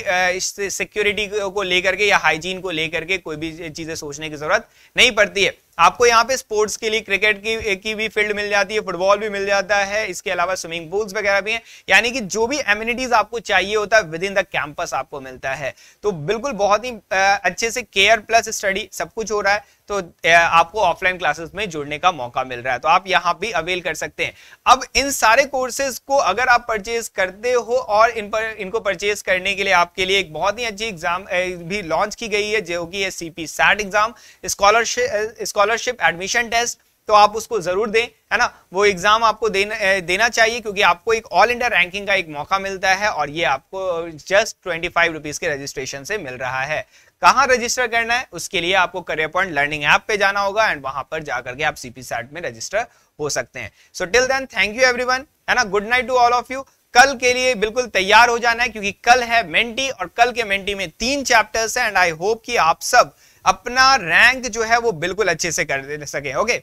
B: सिक्योरिटी को लेकर के या हाइजीन को लेकर के कोई भी चीजें सोचने की जरूरत नहीं पड़ती है आपको यहाँ पे स्पोर्ट्स के लिए क्रिकेट की की भी फील्ड मिल जाती है फुटबॉल भी मिल जाता है इसके अलावा स्विमिंग पूल्स वगैरह भी हैं यानी कि जो भी एम्यूनिटीज आपको चाहिए होता है विद इन द कैंपस आपको मिलता है तो बिल्कुल बहुत ही अच्छे से केयर प्लस स्टडी सब कुछ हो रहा है तो आपको ऑफलाइन क्लासेस में जुड़ने का मौका मिल रहा है तो आप यहाँ भी अवेल कर सकते हैं अब इन सारे कोर्सेज को अगर आप परचेज करते हो और इन पर इनको परचेज करने के लिए आपके लिए एक बहुत ही अच्छी एग्जाम भी लॉन्च की गई है जो कि है CP SAT exam scholarship scholarship admission test तो आप उसको जरूर दें है ना वो एग्जाम आपको देन, देना चाहिए क्योंकि आपको एक ऑल इंडिया रैंकिंग का एक मौका मिलता है और ये आपको जस्ट ट्वेंटी फाइव रुपीज़ के रजिस्ट्रेशन से मिल रहा है कहाँ रजिस्टर करना है उसके लिए आपको करियर पॉइंट लर्निंग ऐप पे जाना होगा एंड वहां पर जाकर के आप सीपी सैट में रजिस्टर हो सकते हैं so till then thank you everyone है ना good night to all of you कल के लिए बिल्कुल तैयार हो जाना है क्योंकि कल है मेंटी और कल के मेंटी में तीन चैप्टर्स हैं एंड आई होप कि आप सब अपना रैंक जो है वो बिल्कुल अच्छे से कर सके ओके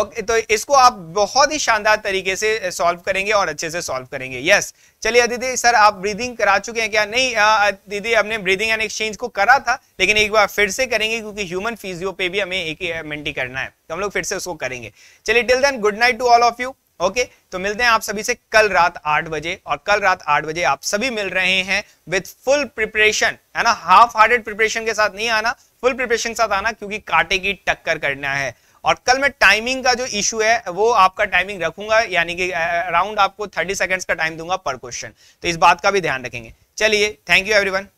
B: ओके तो इसको आप बहुत ही शानदार तरीके से सॉल्व करेंगे और अच्छे से सॉल्व करेंगे यस चलिए अदिति सर आप ब्रीदिंग करा चुके हैं क्या नहीं दीदी हमने ब्रीदिंग एंड एक्सचेंज को करा था लेकिन एक बार फिर से करेंगे क्योंकि ह्यूमन फिजियो पे भी हमें एक मेंटी करना है तो हम लोग फिर से उसको करेंगे चलिए till then good night to all of you okay तो मिलते हैं आप सभी से कल रात आठ बजे और कल रात आठ बजे आप सभी मिल रहे हैं विद फुल प्रिपरेशन है ना हाफ हार्टेड प्रिपरेशन के साथ नहीं आना फुल प्रिपरेशन के साथ आना क्योंकि कांटे की टक्कर करना है और कल मैं टाइमिंग का जो इश्यू है वो आपका टाइमिंग रखूंगा यानी कि अराउंड आपको थर्टी सेकेंड्स का टाइम दूंगा पर क्वेश्चन तो इस बात का भी ध्यान रखेंगे चलिए थैंक यू एवरीवन